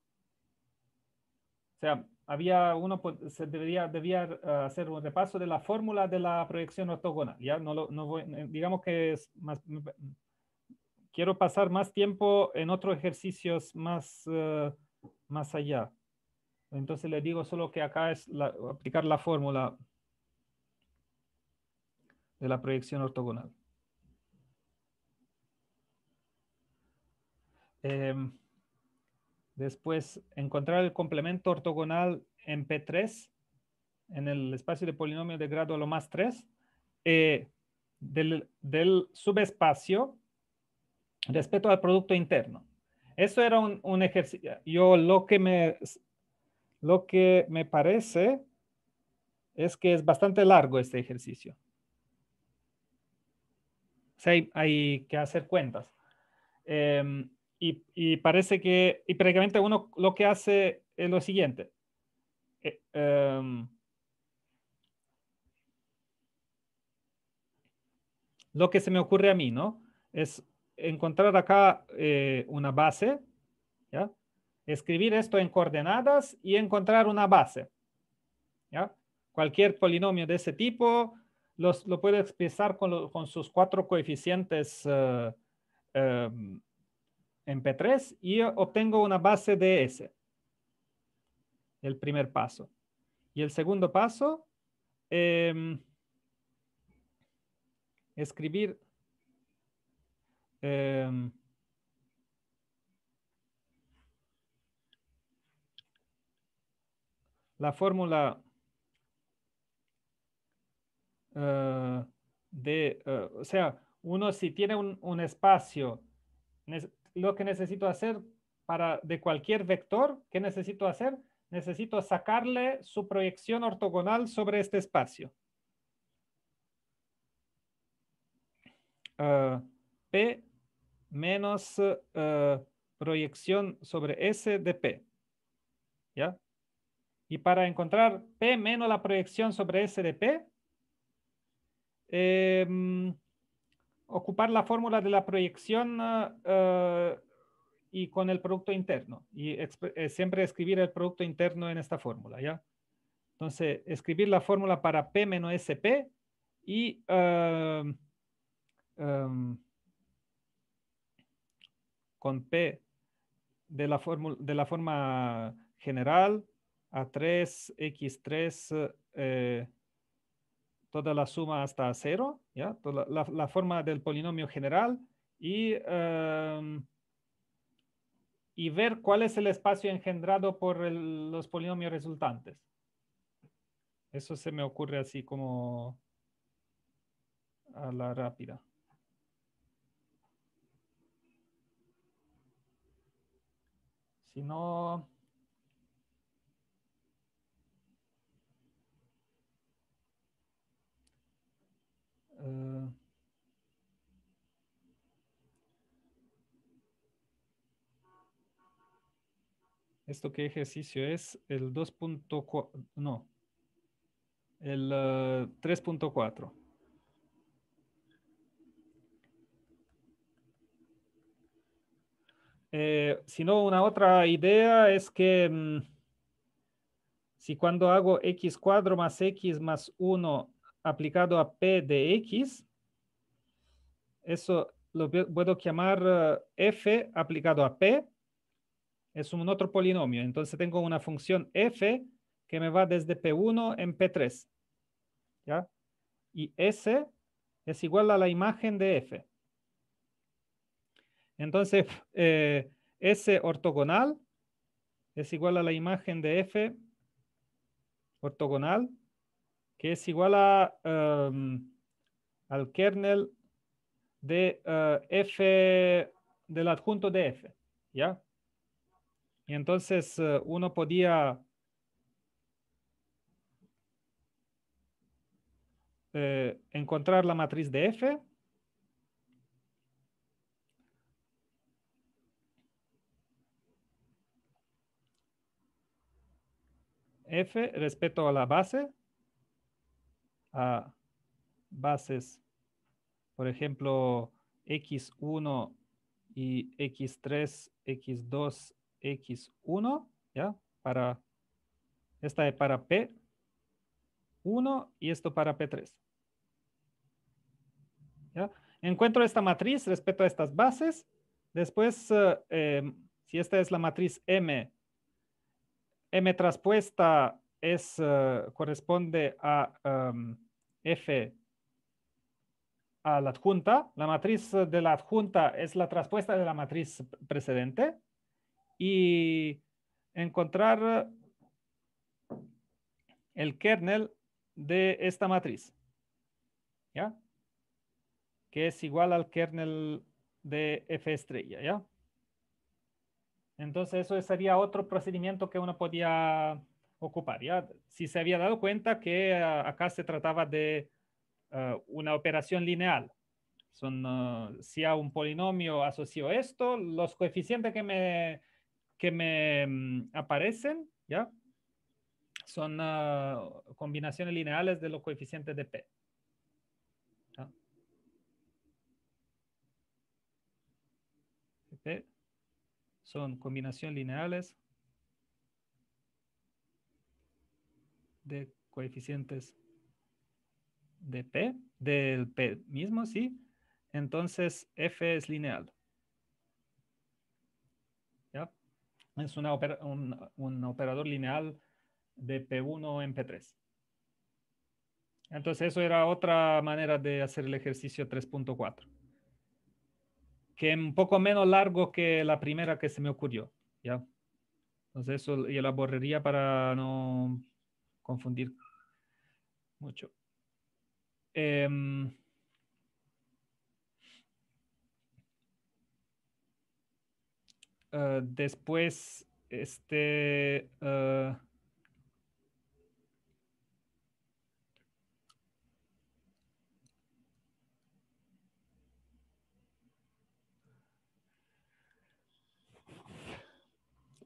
[SPEAKER 1] sea, había uno, pues, se debería, hacer un repaso de la fórmula de la proyección ortogonal. Ya no, lo, digamos que es quiero pasar más tiempo en otros ejercicios más, más allá. Entonces le digo solo que acá es aplicar la fórmula de la proyección ortogonal. Em, después, encontrar el complemento ortogonal en P3, en el espacio de polinomio de grado a lo más 3, eh, del, subespacio respecto al producto interno. Eso era un ejercicio. Yo lo que me lo que me parece es que es bastante largo este ejercicio. O sea, hay, que hacer cuentas. Em, y, parece que, y prácticamente uno lo que hace es lo siguiente. E, em, lo que se me ocurre a mí, ¿no? Es encontrar acá eh, una base, ¿ya? escribir esto en coordenadas y encontrar una base. ¿ya? Cualquier polinomio de ese tipo lo puedo expresar con, sus cuatro coeficientes eh, eh, en P3 y obtengo una base de S. El primer paso. Y el segundo paso, em, escribir... Em, la fórmula eh, de, eh, o sea, uno si tiene un, espacio, lo que necesito hacer para de cualquier vector, ¿qué necesito hacer? Necesito sacarle su proyección ortogonal sobre este espacio. Eh, P menos proyección sobre S de P. ¿Ya? Y para encontrar P menos la proyección sobre S de P, em, ocupar la fórmula de la proyección eh, eh, y con el producto interno. Y eh, siempre escribir el producto interno en esta fórmula, ¿ya? Entonces, escribir la fórmula para P menos SP y... Em, con P de la, de la forma general a3, X3, eh, toda la suma hasta cero, ¿ya? la, forma del polinomio general y, em, y ver cuál es el espacio engendrado por los polinomios resultantes. Eso se me ocurre así como a la rápida. Si no... Uh, ¿Esto qué ejercicio es? El 2.4, no, el 3.4. Eh, eh sino una otra idea es que mm, si cuando hago x cuadro más x más 1 aplicado a P de X, eso lo puedo llamar eh, f aplicado a p, es un otro polinomio. Entonces tengo una función f que me va desde p1 en p3. ¿ya? Y s es igual a la imagen de f. Entonces eh, s ortogonal es igual a la imagen de f ortogonal que es igual a, em, al kernel de eh, f, del adjunto de f, ¿ya? Y entonces eh, uno podía eh, encontrar la matriz de f, f respecto a la base a bases, por ejemplo, x1 y x3, x2, x1, ¿ya? Para, esta es para P1 y esto para P3. ¿Ya? Encuentro esta matriz respecto a estas bases. Después, eh, em, si esta es la matriz M, M traspuesta es, eh, corresponde a em, F a la adjunta. La matriz de la adjunta es la traspuesta de la matriz precedente. Y encontrar el kernel de esta matriz. ¿Ya? Que es igual al kernel de F estrella, ¿ya? Entonces eso sería otro procedimiento que uno podía ocuparía si se había dado cuenta que ah, acá se trataba de ah, una operación lineal. Son, ah, si a un polinomio asocio esto, los coeficientes que me, que me mm, aparecen, ¿ya? Son combinaciones lineales de los coeficientes de P. P son combinaciones lineales de coeficientes de P, del P mismo, ¿sí? Entonces F es lineal. ¿Ya? Es un, operador lineal de P1 en P3. Entonces eso era otra manera de hacer el ejercicio 3.4. Que es un poco menos largo que la primera que se me ocurrió, ¿ya? Entonces eso y la borrería para no confundir mucho. Em, eh, después, este... Eh,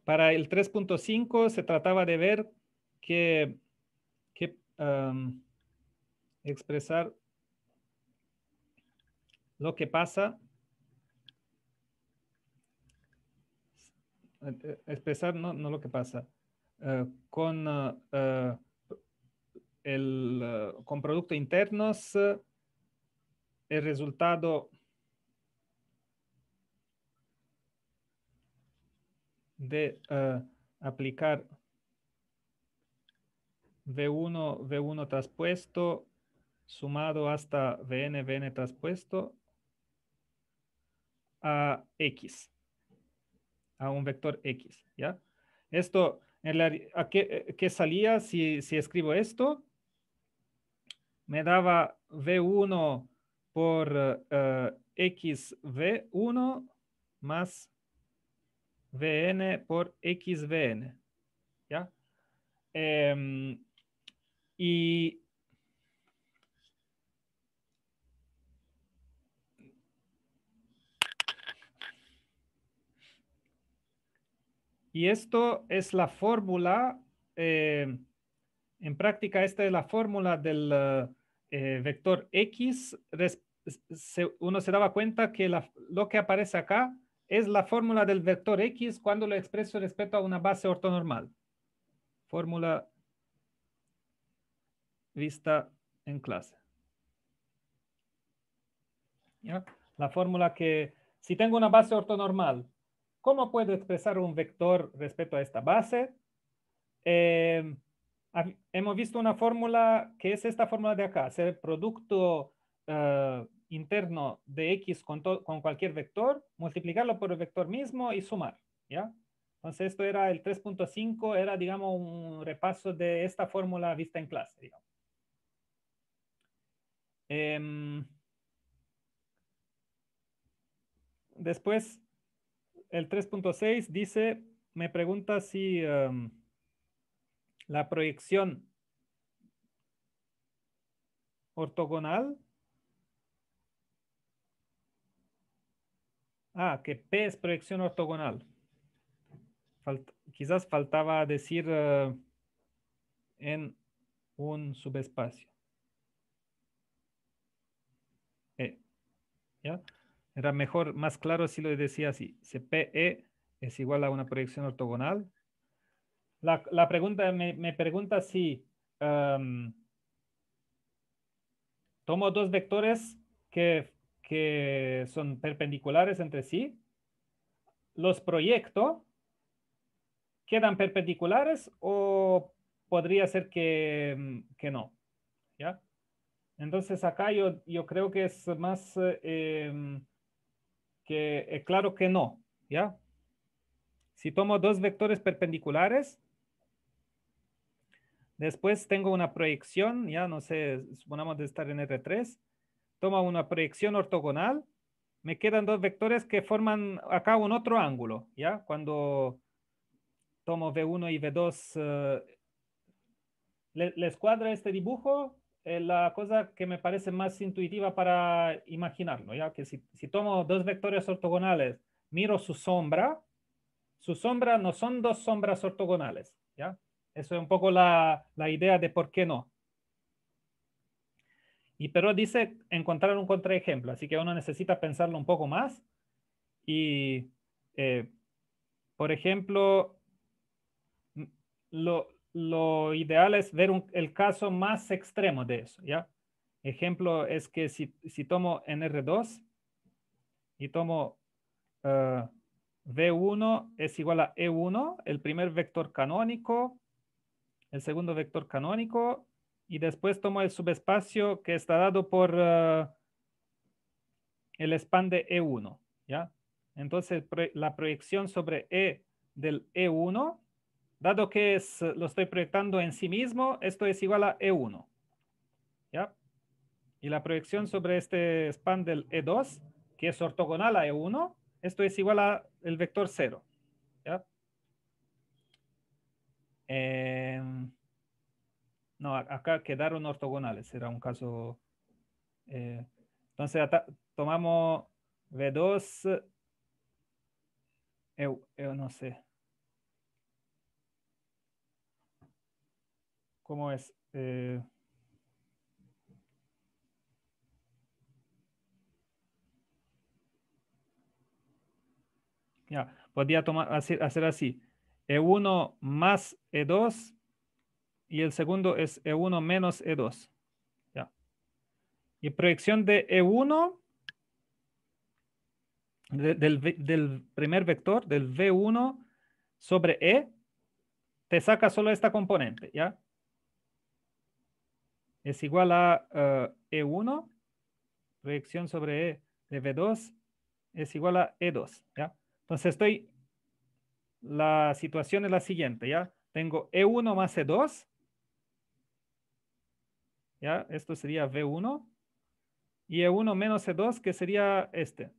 [SPEAKER 1] para el 3.5 se trataba de ver que expresar lo que pasa, expresar no, lo que pasa, eh, con, eh, eh, el, con productos internos, el resultado de aplicar V1, V1 traspuesto sumado hasta Vn, Vn traspuesto a X, a un vector X, ¿ya? Esto, en ¿a qué, salía si, escribo esto? Me daba V1 eh, por x XV1 más Vn por XVn, ¿ya? Eh, y Y esto es la fórmula, eh, en práctica esta es la fórmula del eh, vector X. uno se daba cuenta que lo que aparece acá es la fórmula del vector X cuando lo expreso respecto a una base ortonormal. Fórmula vista en clase. La fórmula que, si tengo una base ortonormal, ¿cómo puedo expresar un vector respecto a esta base? Em, hemos visto una fórmula que es esta fórmula de acá, ser producto eh, interno de x con, con, cualquier vector, multiplicarlo por el vector mismo y sumar, ¿ya? Entonces esto era el 3.5, era digamos un repaso de esta fórmula vista en clase, digamos. Em, después, el 3.6 dice, me pregunta si em, la proyección ortogonal. Ah, que P es proyección ortogonal. quizás faltaba decir eh, en un subespacio. ¿ya? Era mejor, más claro si lo decía así. CPE es igual a una proyección ortogonal. La, pregunta, me, pregunta si tomo dos vectores que, son perpendiculares entre sí, los proyecto, ¿quedan perpendiculares o podría ser que, que no? ¿Ya? Entonces acá yo, yo creo que es más eh, em, que eh, claro que no, ¿ya? Si tomo dos vectores perpendiculares, después tengo una proyección, ya no sé, supongamos de estar en R3, tomo una proyección ortogonal, me quedan dos vectores que forman acá un otro ángulo, ¿ya? Cuando tomo V1 y V2, eh, ¿les cuadra este dibujo? Eh, la cosa que me parece más intuitiva para imaginarlo, ya que si, tomo dos vectores ortogonales, miro su sombra, su sombra no son dos sombras ortogonales, ¿ya? Eso es un poco la, idea de por qué no. Y pero dice encontrar un contraejemplo, así que uno necesita pensarlo un poco más. Y, eh, por ejemplo, lo, lo ideal es ver el caso más extremo de eso, ¿ya? Ejemplo es que si, si tomo NR2 y tomo V1 eh, es igual a E1, el primer vector canónico, el segundo vector canónico, y después tomo el subespacio que está dado por eh, el span de E1, ¿ya? Entonces, la proyección sobre E del E1 Dado que lo estoy proyectando en sí mismo, esto es igual a E1. ¿Ya? Y la proyección sobre este span del E2, que es ortogonal a E1, esto es igual a el vector 0. ¿Ya? Em, no, acá quedaron ortogonales, era un caso... Eh, entonces, tomamos V2, yo, e, e, no sé, ¿Cómo es? Eh, ya, podría tomar, hacer, así. E1 más E2 y el segundo es E1 menos E2. Ya. Y proyección de E1 del, del, primer vector, del V1 sobre E, te saca solo esta componente, ¿ya? es igual a E1, eh, proyección e sobre E de V2 es igual a E2, ¿ya? Entonces estoy, la situación es la siguiente, ¿ya? Tengo E1 más E2, ¿ya? Esto sería V1, y E1 menos E2, que sería este,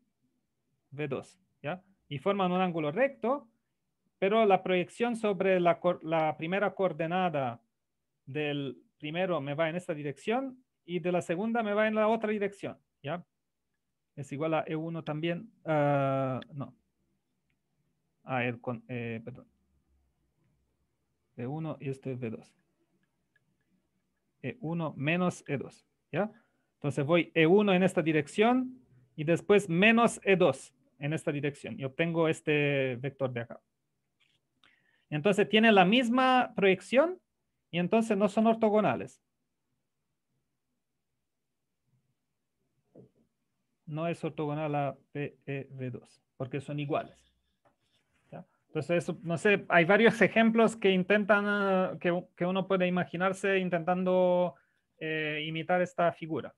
[SPEAKER 1] V2, ¿ya? Y forman un ángulo recto, pero la proyección sobre la primera coordenada del primero me va en esta dirección y de la segunda me va en la otra dirección, ¿ya? Es igual a E1 también, ah, no. A ah, ver, eh, perdón. E1 y este es B2. E1 menos E2, ¿ya? Entonces voy E1 en esta dirección y después menos E2 en esta dirección y obtengo este vector de acá. Entonces tiene la misma proyección, y entonces no son ortogonales. No es ortogonal a PEV2, porque son iguales. Entonces, no sé, hay varios ejemplos que intentan, ah, que, uno puede imaginarse intentando eh, imitar esta figura.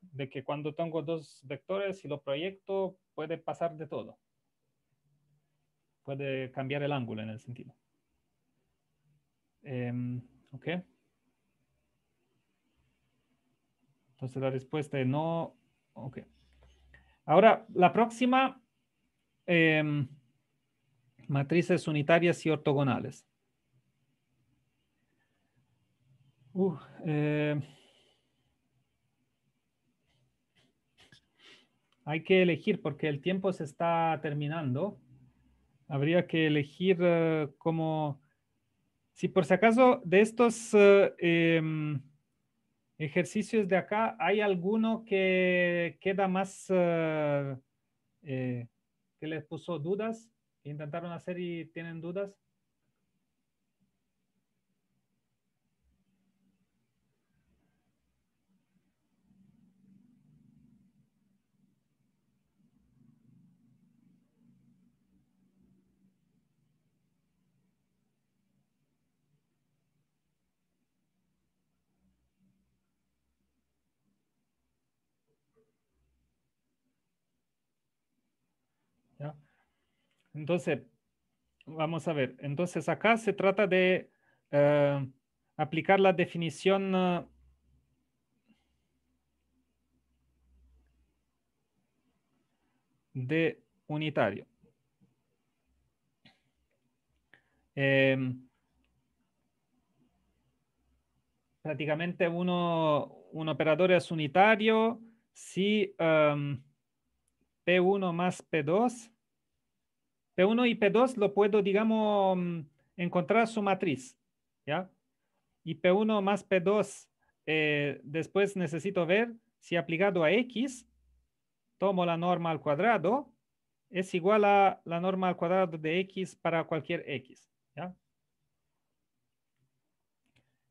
[SPEAKER 1] De que cuando tengo dos vectores y los proyecto, puede pasar de todo. Puede cambiar el ángulo en el sentido. Em, okay. Entonces la respuesta es no. Ok. Ahora, la próxima em, matrices unitarias y ortogonales. Uh, em, hay que elegir porque el tiempo se está terminando. Habría que elegir eh, cómo si por si acaso de estos eh, em, ejercicios de acá, ¿hay alguno que queda más, eh, eh, que les puso dudas? Intentaron hacer y tienen dudas. Entonces, vamos a ver. Entonces, acá se trata de eh, aplicar la definición eh, de unitario. Em, prácticamente uno, un operador es unitario si em, P1 más P2 P1 y P2 lo puedo, digamos, mm, encontrar su matriz, ¿ya? Y P1 más P2, eh, después necesito ver si aplicado a X, tomo la norma al cuadrado, es igual a la norma al cuadrado de X para cualquier X, ¿ya?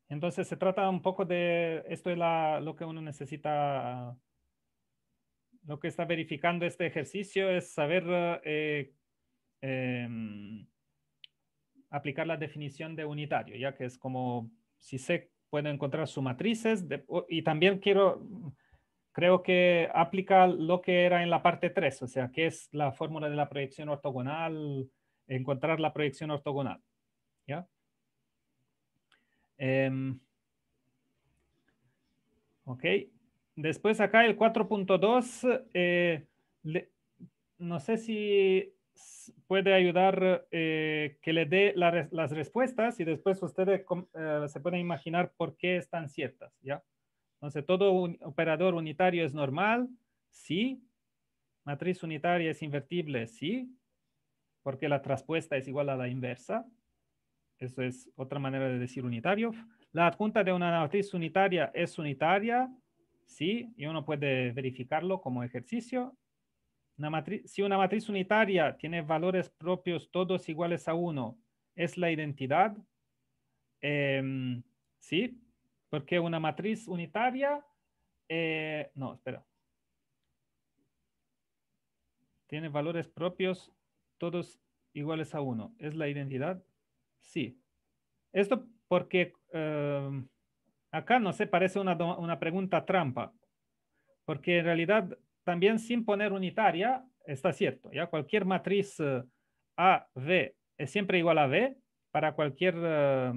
[SPEAKER 1] Entonces se trata un poco de, esto es lo que uno necesita, lo que está verificando este ejercicio es saber eh, Em, aplicar la definición de unitario, ya que es como si se puede encontrar sus matrices y también quiero, creo que aplica lo que era en la parte 3, o sea, que es la fórmula de la proyección ortogonal, encontrar la proyección ortogonal. ¿Ya? Em, ok. Después acá el 4.2, eh, no sé si puede ayudar eh, que le dé las respuestas y después ustedes eh, se pueden imaginar por qué están ciertas, ¿ya? Entonces, todo un operador unitario es normal, sí. Matriz unitaria es invertible, sí, porque la traspuesta es igual a la inversa. Eso es otra manera de decir unitario. La adjunta de una matriz unitaria es unitaria, sí, y uno puede verificarlo como ejercicio matriz, si una matriz unitaria tiene valores propios todos iguales a 1, ¿es la identidad? Em, sí, porque una matriz unitaria... Eh, no, espera. Tiene valores propios todos iguales a 1. ¿Es la identidad? Sí. Esto porque em, acá no se parece una, una pregunta trampa, porque en realidad también sin poner unitaria, está cierto, ya cualquier matriz eh, A, B es siempre igual a B para cualquier... Eh,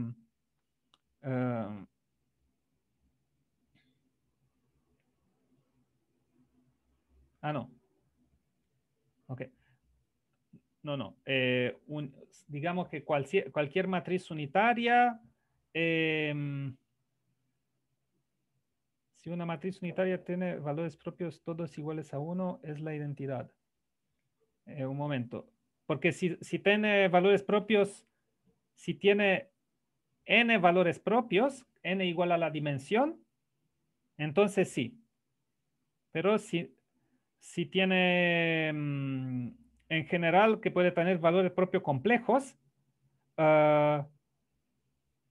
[SPEAKER 1] eh, ah, no. Ok. No, no. digamos que cualquier, matriz unitaria... Em, si una matriz unitaria tiene valores propios todos iguales a 1, es la identidad. Eh, un momento. Porque si, si tiene valores propios, si tiene n valores propios, n igual a la dimensión, entonces sí. Pero si, si tiene mm, en general que puede tener valores propios complejos, ah,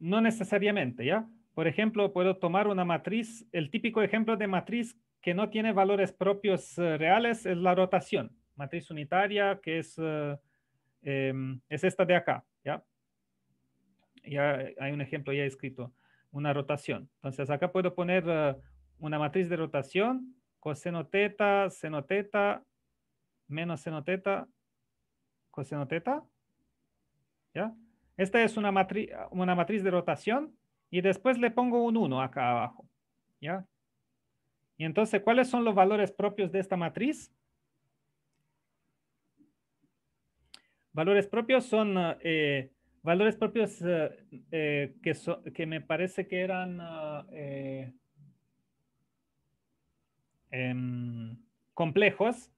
[SPEAKER 1] no necesariamente, ¿ya? Por ejemplo, puedo tomar una matriz, el típico ejemplo de matriz que no tiene valores propios eh, reales es la rotación, matriz unitaria que es, eh, em, es esta de acá, ¿ya? hay un ejemplo ya escrito, una rotación. Entonces acá puedo poner eh, una matriz de rotación, coseno teta, seno teta, menos seno teta, coseno teta, Esta es una, una matriz de rotación y después le pongo un 1 acá abajo. ¿Ya? Y entonces, ¿cuáles son los valores propios de esta matriz? Valores propios son eh, valores propios eh, eh, que, que me parece que eran em, complejos.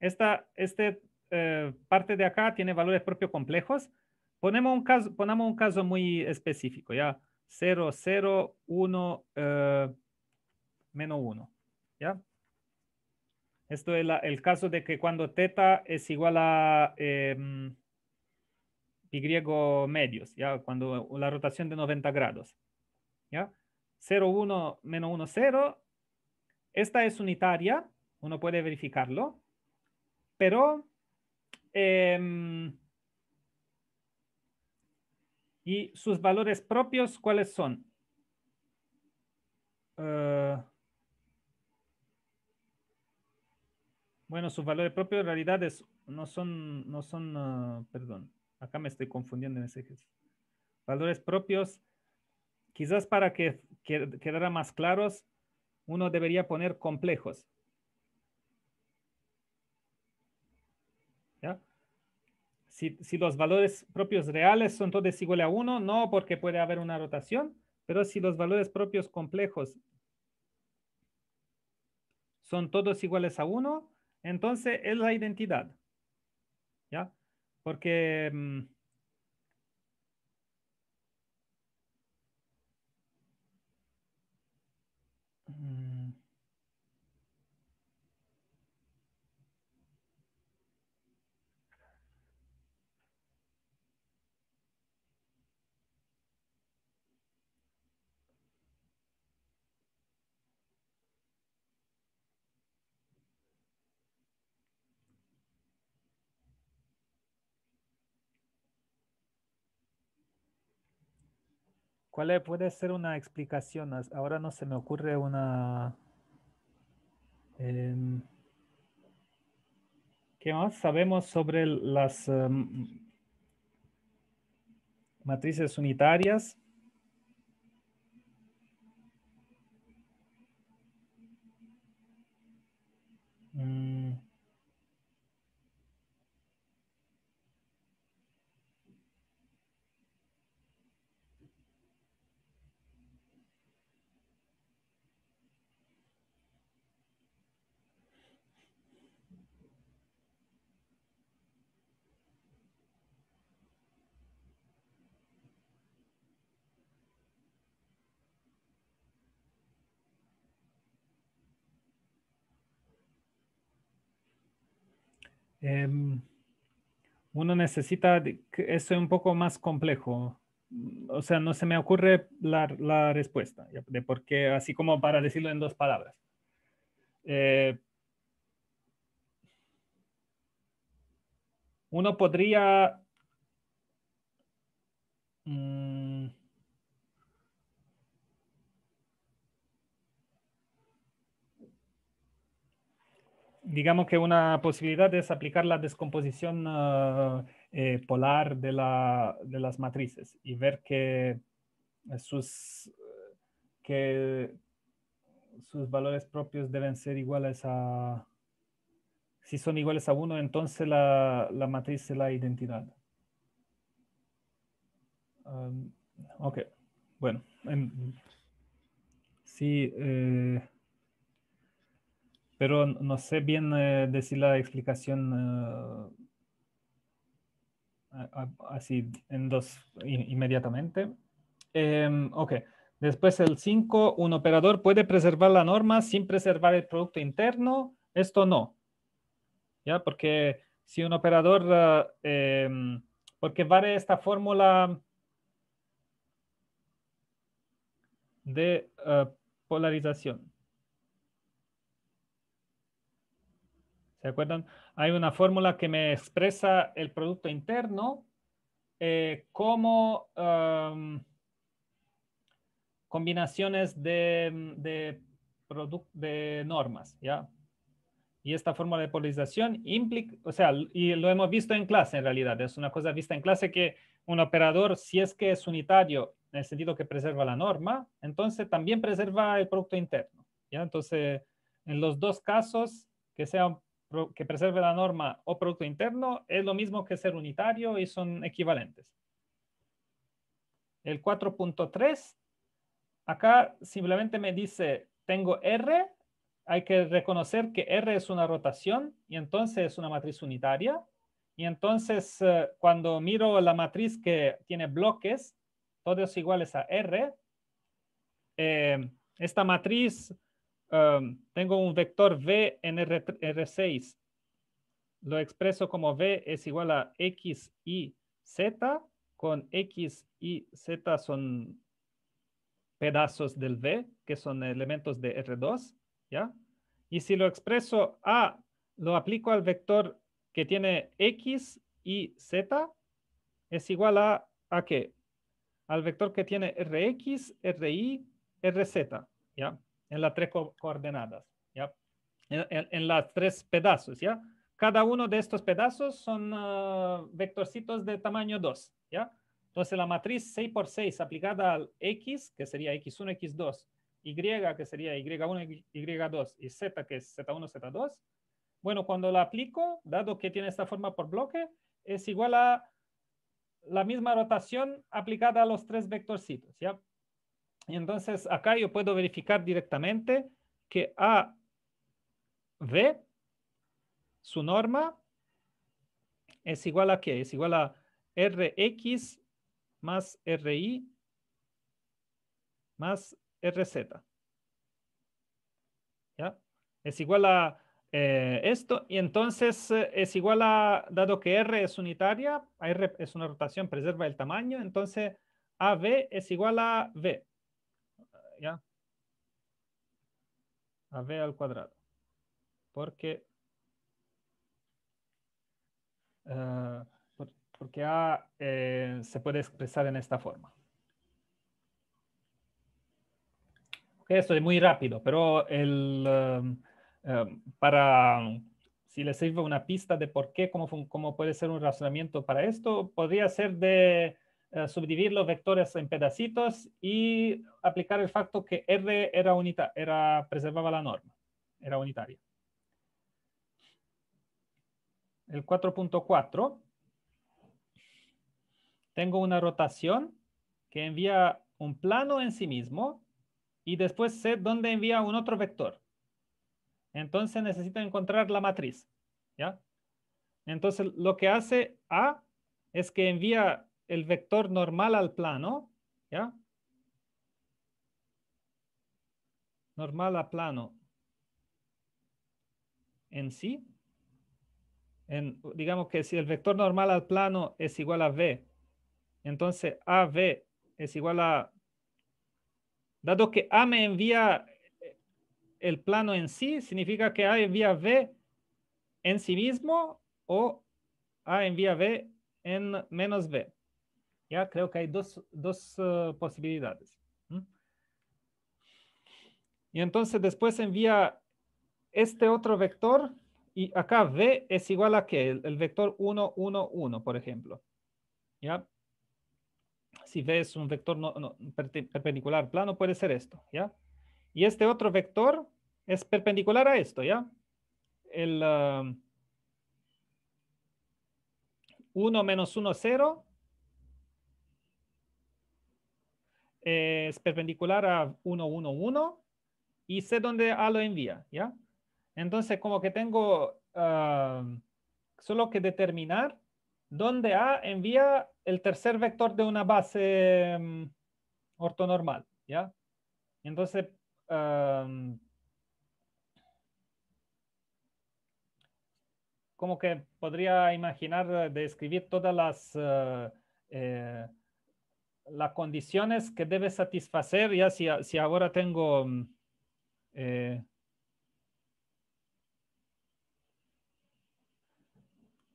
[SPEAKER 1] Esta este, parte de acá tiene valores propios complejos. Ponemos un caso, ponemos un caso muy específico, ¿ya? 0, 0, 1, menos 1. ¿Ya? Esto es el caso de que cuando teta es igual a eh, y medios, ¿ya? Cuando la rotación de 90 grados, ¿ya? 0, 1, menos 1, 0. Esta es unitaria, uno puede verificarlo, pero em, ¿Y sus valores propios cuáles son? Eh, bueno, sus valores propios en realidad no son, no son, eh, perdón, acá me estoy confundiendo en ese ejercicio. Valores propios, quizás para que, quedara más claros, uno debería poner complejos. Si, los valores propios reales son todos iguales a 1, no, porque puede haber una rotación, pero si los valores propios complejos son todos iguales a 1, entonces es la identidad. ¿Ya? Porque... Mm, ¿Cuál puede ser una explicación? Ahora no se me ocurre una... Em, ¿Qué más sabemos sobre las em, matrices unitarias? Mm, Em, uno necesita, eso es un poco más complejo. O sea, no se me ocurre la, respuesta, de por qué, así como para decirlo en dos palabras. Eh, uno podría digamos que una posibilidad es aplicar la descomposición ah, eh, polar de, las matrices y ver que sus, que sus valores propios deben ser iguales a... Si son iguales a 1, entonces la, la, matriz es la identidad. Ah, ok, bueno. sí. Eh, pero no sé bien eh, decir la explicación eh, así en dos inmediatamente. Em, ok, después el 5, un operador puede preservar la norma sin preservar el producto interno, esto no. ¿Ya? Porque si un operador, ah, em, porque vale esta fórmula de ah, polarización. ¿Se acuerdan? Hay una fórmula que me expresa el Producto Interno eh, como combinaciones de, mm, de normas, ¿ya? Y esta fórmula de polarización implica, o sea, y lo hemos visto en clase en realidad, es una cosa vista en clase que un operador, si es que es unitario en el sentido que preserva la norma, entonces también preserva el producto interno, ¿ya? Entonces, en los dos casos, que sea que preserve la norma o producto interno es lo mismo que ser unitario y son equivalentes. El 4.3, acá simplemente me dice, tengo R, hay que reconocer que R es una rotación y entonces es una matriz unitaria. Y entonces eh, cuando miro la matriz que tiene bloques, todos iguales a R, eh, esta matriz Um, tengo un vector V en R, R6. Lo expreso como V es igual a X, Y, Z, con X y Z son pedazos del V, que son elementos de R2, ¿ya? Y si lo expreso A, lo aplico al vector que tiene X y Z, es igual a, ¿a qué? Al vector que tiene RX, RI, RZ, ¿ya? en las tres coordenadas, ¿ya? En, en, las tres pedazos, ¿ya? Cada uno de estos pedazos son ah, vectorcitos de tamaño 2, ¿ya? Entonces la matriz 6 por 6 aplicada al X, que sería X1, X2, Y, que sería Y1, Y2, y Z, que es Z1, Z2, bueno, cuando la aplico, dado que tiene esta forma por bloque, es igual a la misma rotación aplicada a los tres vectorcitos, ¿ya? Y entonces acá yo puedo verificar directamente que A, B, su norma es igual a qué? Es igual a Rx más Ri más Rz. ¿Ya? Es igual a eh, esto y entonces eh, es igual a, dado que R es unitaria, R es una rotación, preserva el tamaño, entonces AB es igual a V. ¿ya? A b al cuadrado. Porque, qué eh, porque A eh, se puede expresar en esta forma. esto es muy rápido, pero el, um, um, para si les sirve una pista de por qué, cómo, cómo puede ser un razonamiento para esto, podría ser de eh, subdividir los vectores en pedacitos y aplicar el facto que R era, unita, era preservaba la norma, era unitaria. El 4.4, tengo una rotación que envía un plano en sí mismo y después sé dónde envía un otro vector. Entonces necesito encontrar la matriz, ¿ya? Entonces lo que hace A es que envía el vector normal al plano, ¿ya? Normal al plano en sí. digamos que si el vector normal al plano es igual a V, entonces AV es igual a... Dado que A me envía el plano en sí, significa que A envía v en sí mismo o A envía v en menos B creo que hay dos, eh, posibilidades. Y entonces después envía este otro vector y acá v es igual a que el, vector 1, 1, 1, por ejemplo. Si v es un vector perpendicular plano, puede ser esto. ¿Ya? Y este otro vector es perpendicular a esto. ¿Ya? El 1 eh, menos 1, 0 es eh, perpendicular a 1, 1, 1 y sé dónde A lo envía, ¿ya? Entonces, como que tengo ah, solo que determinar dónde A envía el tercer vector de una base mm, ortonormal, ¿ya? Entonces, como que podría imaginar eh, describir escribir todas las... Ah, eh, las condiciones que debe satisfacer, ya si, ahora tengo... Mm, eh,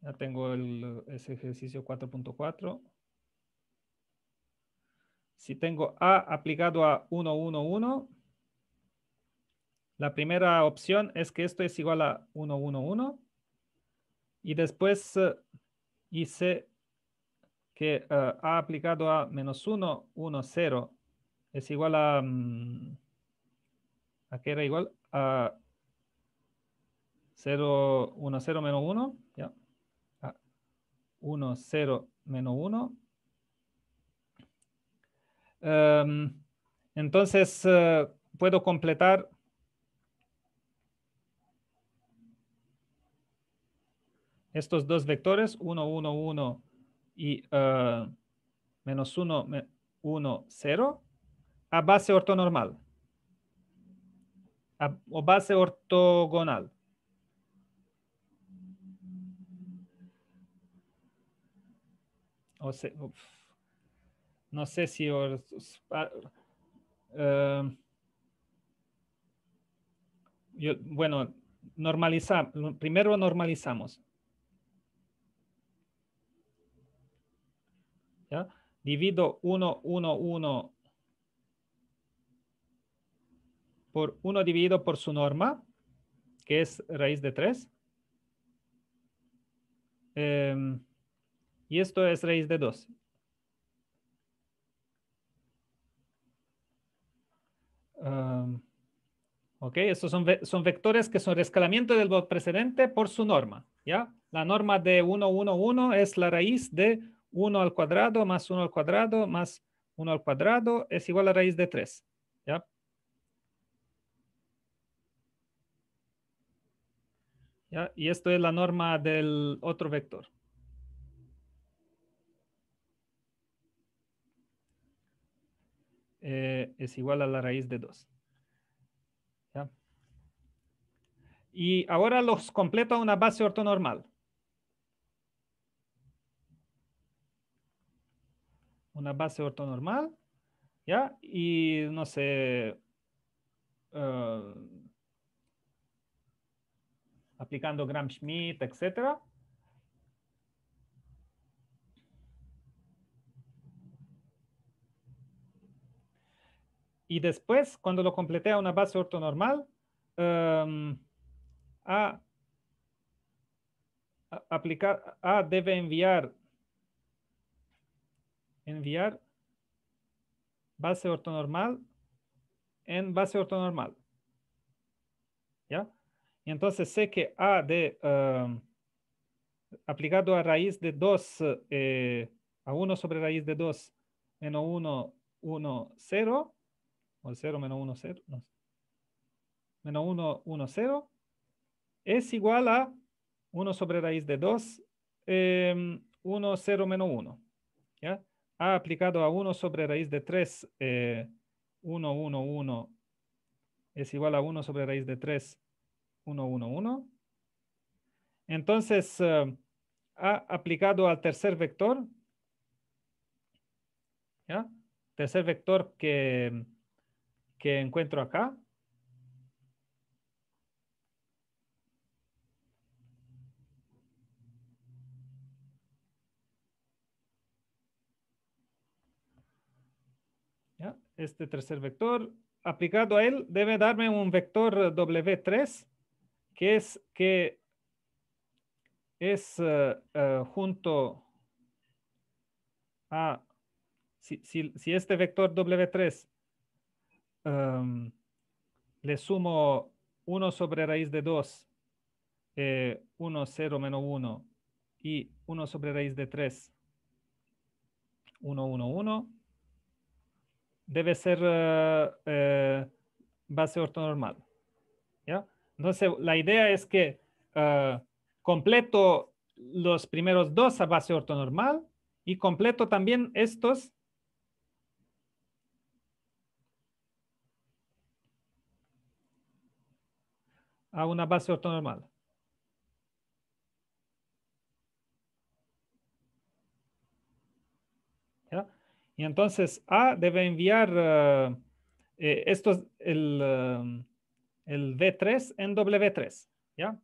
[SPEAKER 1] ya tengo el, ese ejercicio 4.4. Si tengo A aplicado a 1, 1, 1, la primera opción es que esto es igual a 1, 1, 1. Y después, hice... Eh, que ha eh, aplicado a menos 1, 1, 0 es igual a... Mm, ¿A qué era igual? A 0, 1, 0 menos 1. ¿ya? A 1, 0 menos 1. Em, entonces, eh, puedo completar estos dos vectores, 1, 1, 1 y ah, menos 1, 1, 0 a base ortonormal o base ortogonal. O no sé si... Or, eh, yo, bueno, normalizar, primero normalizamos. ¿ya? Divido 1, 1, 1 por 1 dividido por su norma, que es raíz de 3. Em, y esto es raíz de 2. Em, ok, estos son, son, vectores que son rescalamiento del precedente por su norma. ¿ya? La norma de 1, 1, 1 es la raíz de 1 al cuadrado más 1 al cuadrado más 1 al cuadrado es igual a raíz de 3. ¿ya? ¿Ya? Y esto es la norma del otro vector. Eh, es igual a la raíz de 2. ¿Ya? Y ahora los completo a una base ortonormal. una base ortonormal, ¿ya? Y no sé, eh, aplicando Gram-Schmidt, etcétera. Y después, cuando lo complete a una base ortonormal, em, aplicar, A debe enviar enviar base ortonormal en base ortonormal. ¿Ya? Y entonces sé que A de um, aplicado a raíz de 2, eh, a 1 sobre raíz de 2, menos 1, 1, 0, o 0 menos 1, 0, no, menos 1, 1, 0, es igual a 1 sobre raíz de 2, 1, 0 menos 1. ¿Ya? ha aplicado a 1 sobre raíz de 3, 1, 1, 1 es igual a 1 sobre raíz de 3, 1, 1, 1. Entonces, eh, ha aplicado al tercer vector, ¿ya? Tercer vector que, que encuentro acá, este tercer vector, aplicado a él, debe darme un vector W3, que es, que es eh, eh, junto a, si, este vector W3 em, le sumo 1 sobre raíz de 2, 1, 0, menos 1 y 1 sobre raíz de 3, 1, 1, 1, debe ser eh, eh, base ortonormal. ¿ya? Entonces, la idea es que eh, completo los primeros dos a base ortonormal y completo también estos a una base ortonormal. Y entonces A debe enviar eh, eh, el, V3 eh, en W3, ¿ya?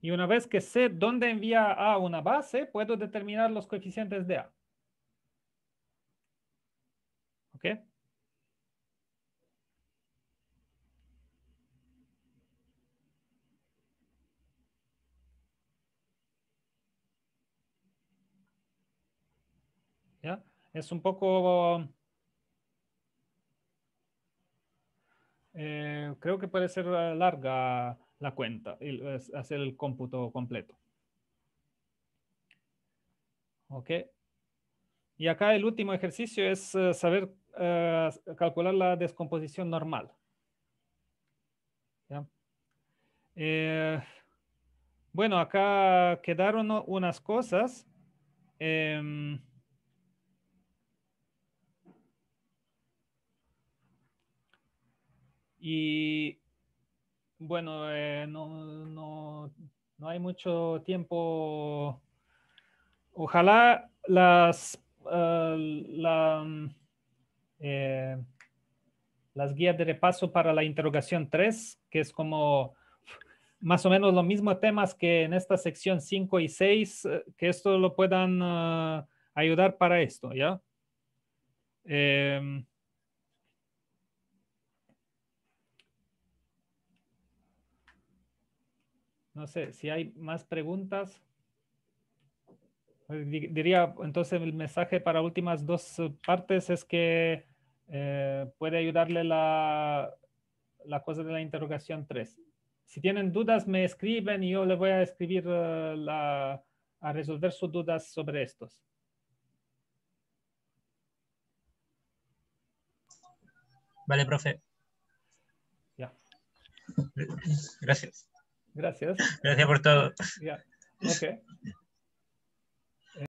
[SPEAKER 1] Y una vez que sé dónde envía A una base, puedo determinar los coeficientes de A. ¿Ok? es un poco... Eh, creo que puede ser larga la cuenta, y hacer el cómputo completo. Ok. Y acá el último ejercicio es eh, saber eh, calcular la descomposición normal. bueno, acá quedaron unas cosas. Em, Y bueno, eh, no, no, no, hay mucho tiempo. Ojalá las, ah, mm, eh, las guías de repaso para la interrogación 3, que es como más o menos los mismos temas que en esta sección 5 y 6, eh, que esto lo puedan ah, ayudar para esto, ¿ya? Eh, No sé, si hay más preguntas. Pues, diría, entonces, el mensaje para últimas dos eh, partes es que eh, puede ayudarle la, cosa de la interrogación 3. Si tienen dudas, me escriben y yo le voy a escribir eh, a resolver sus dudas sobre estos. Vale, profe. Ya. Gracias. Gracias. Gracias por todo.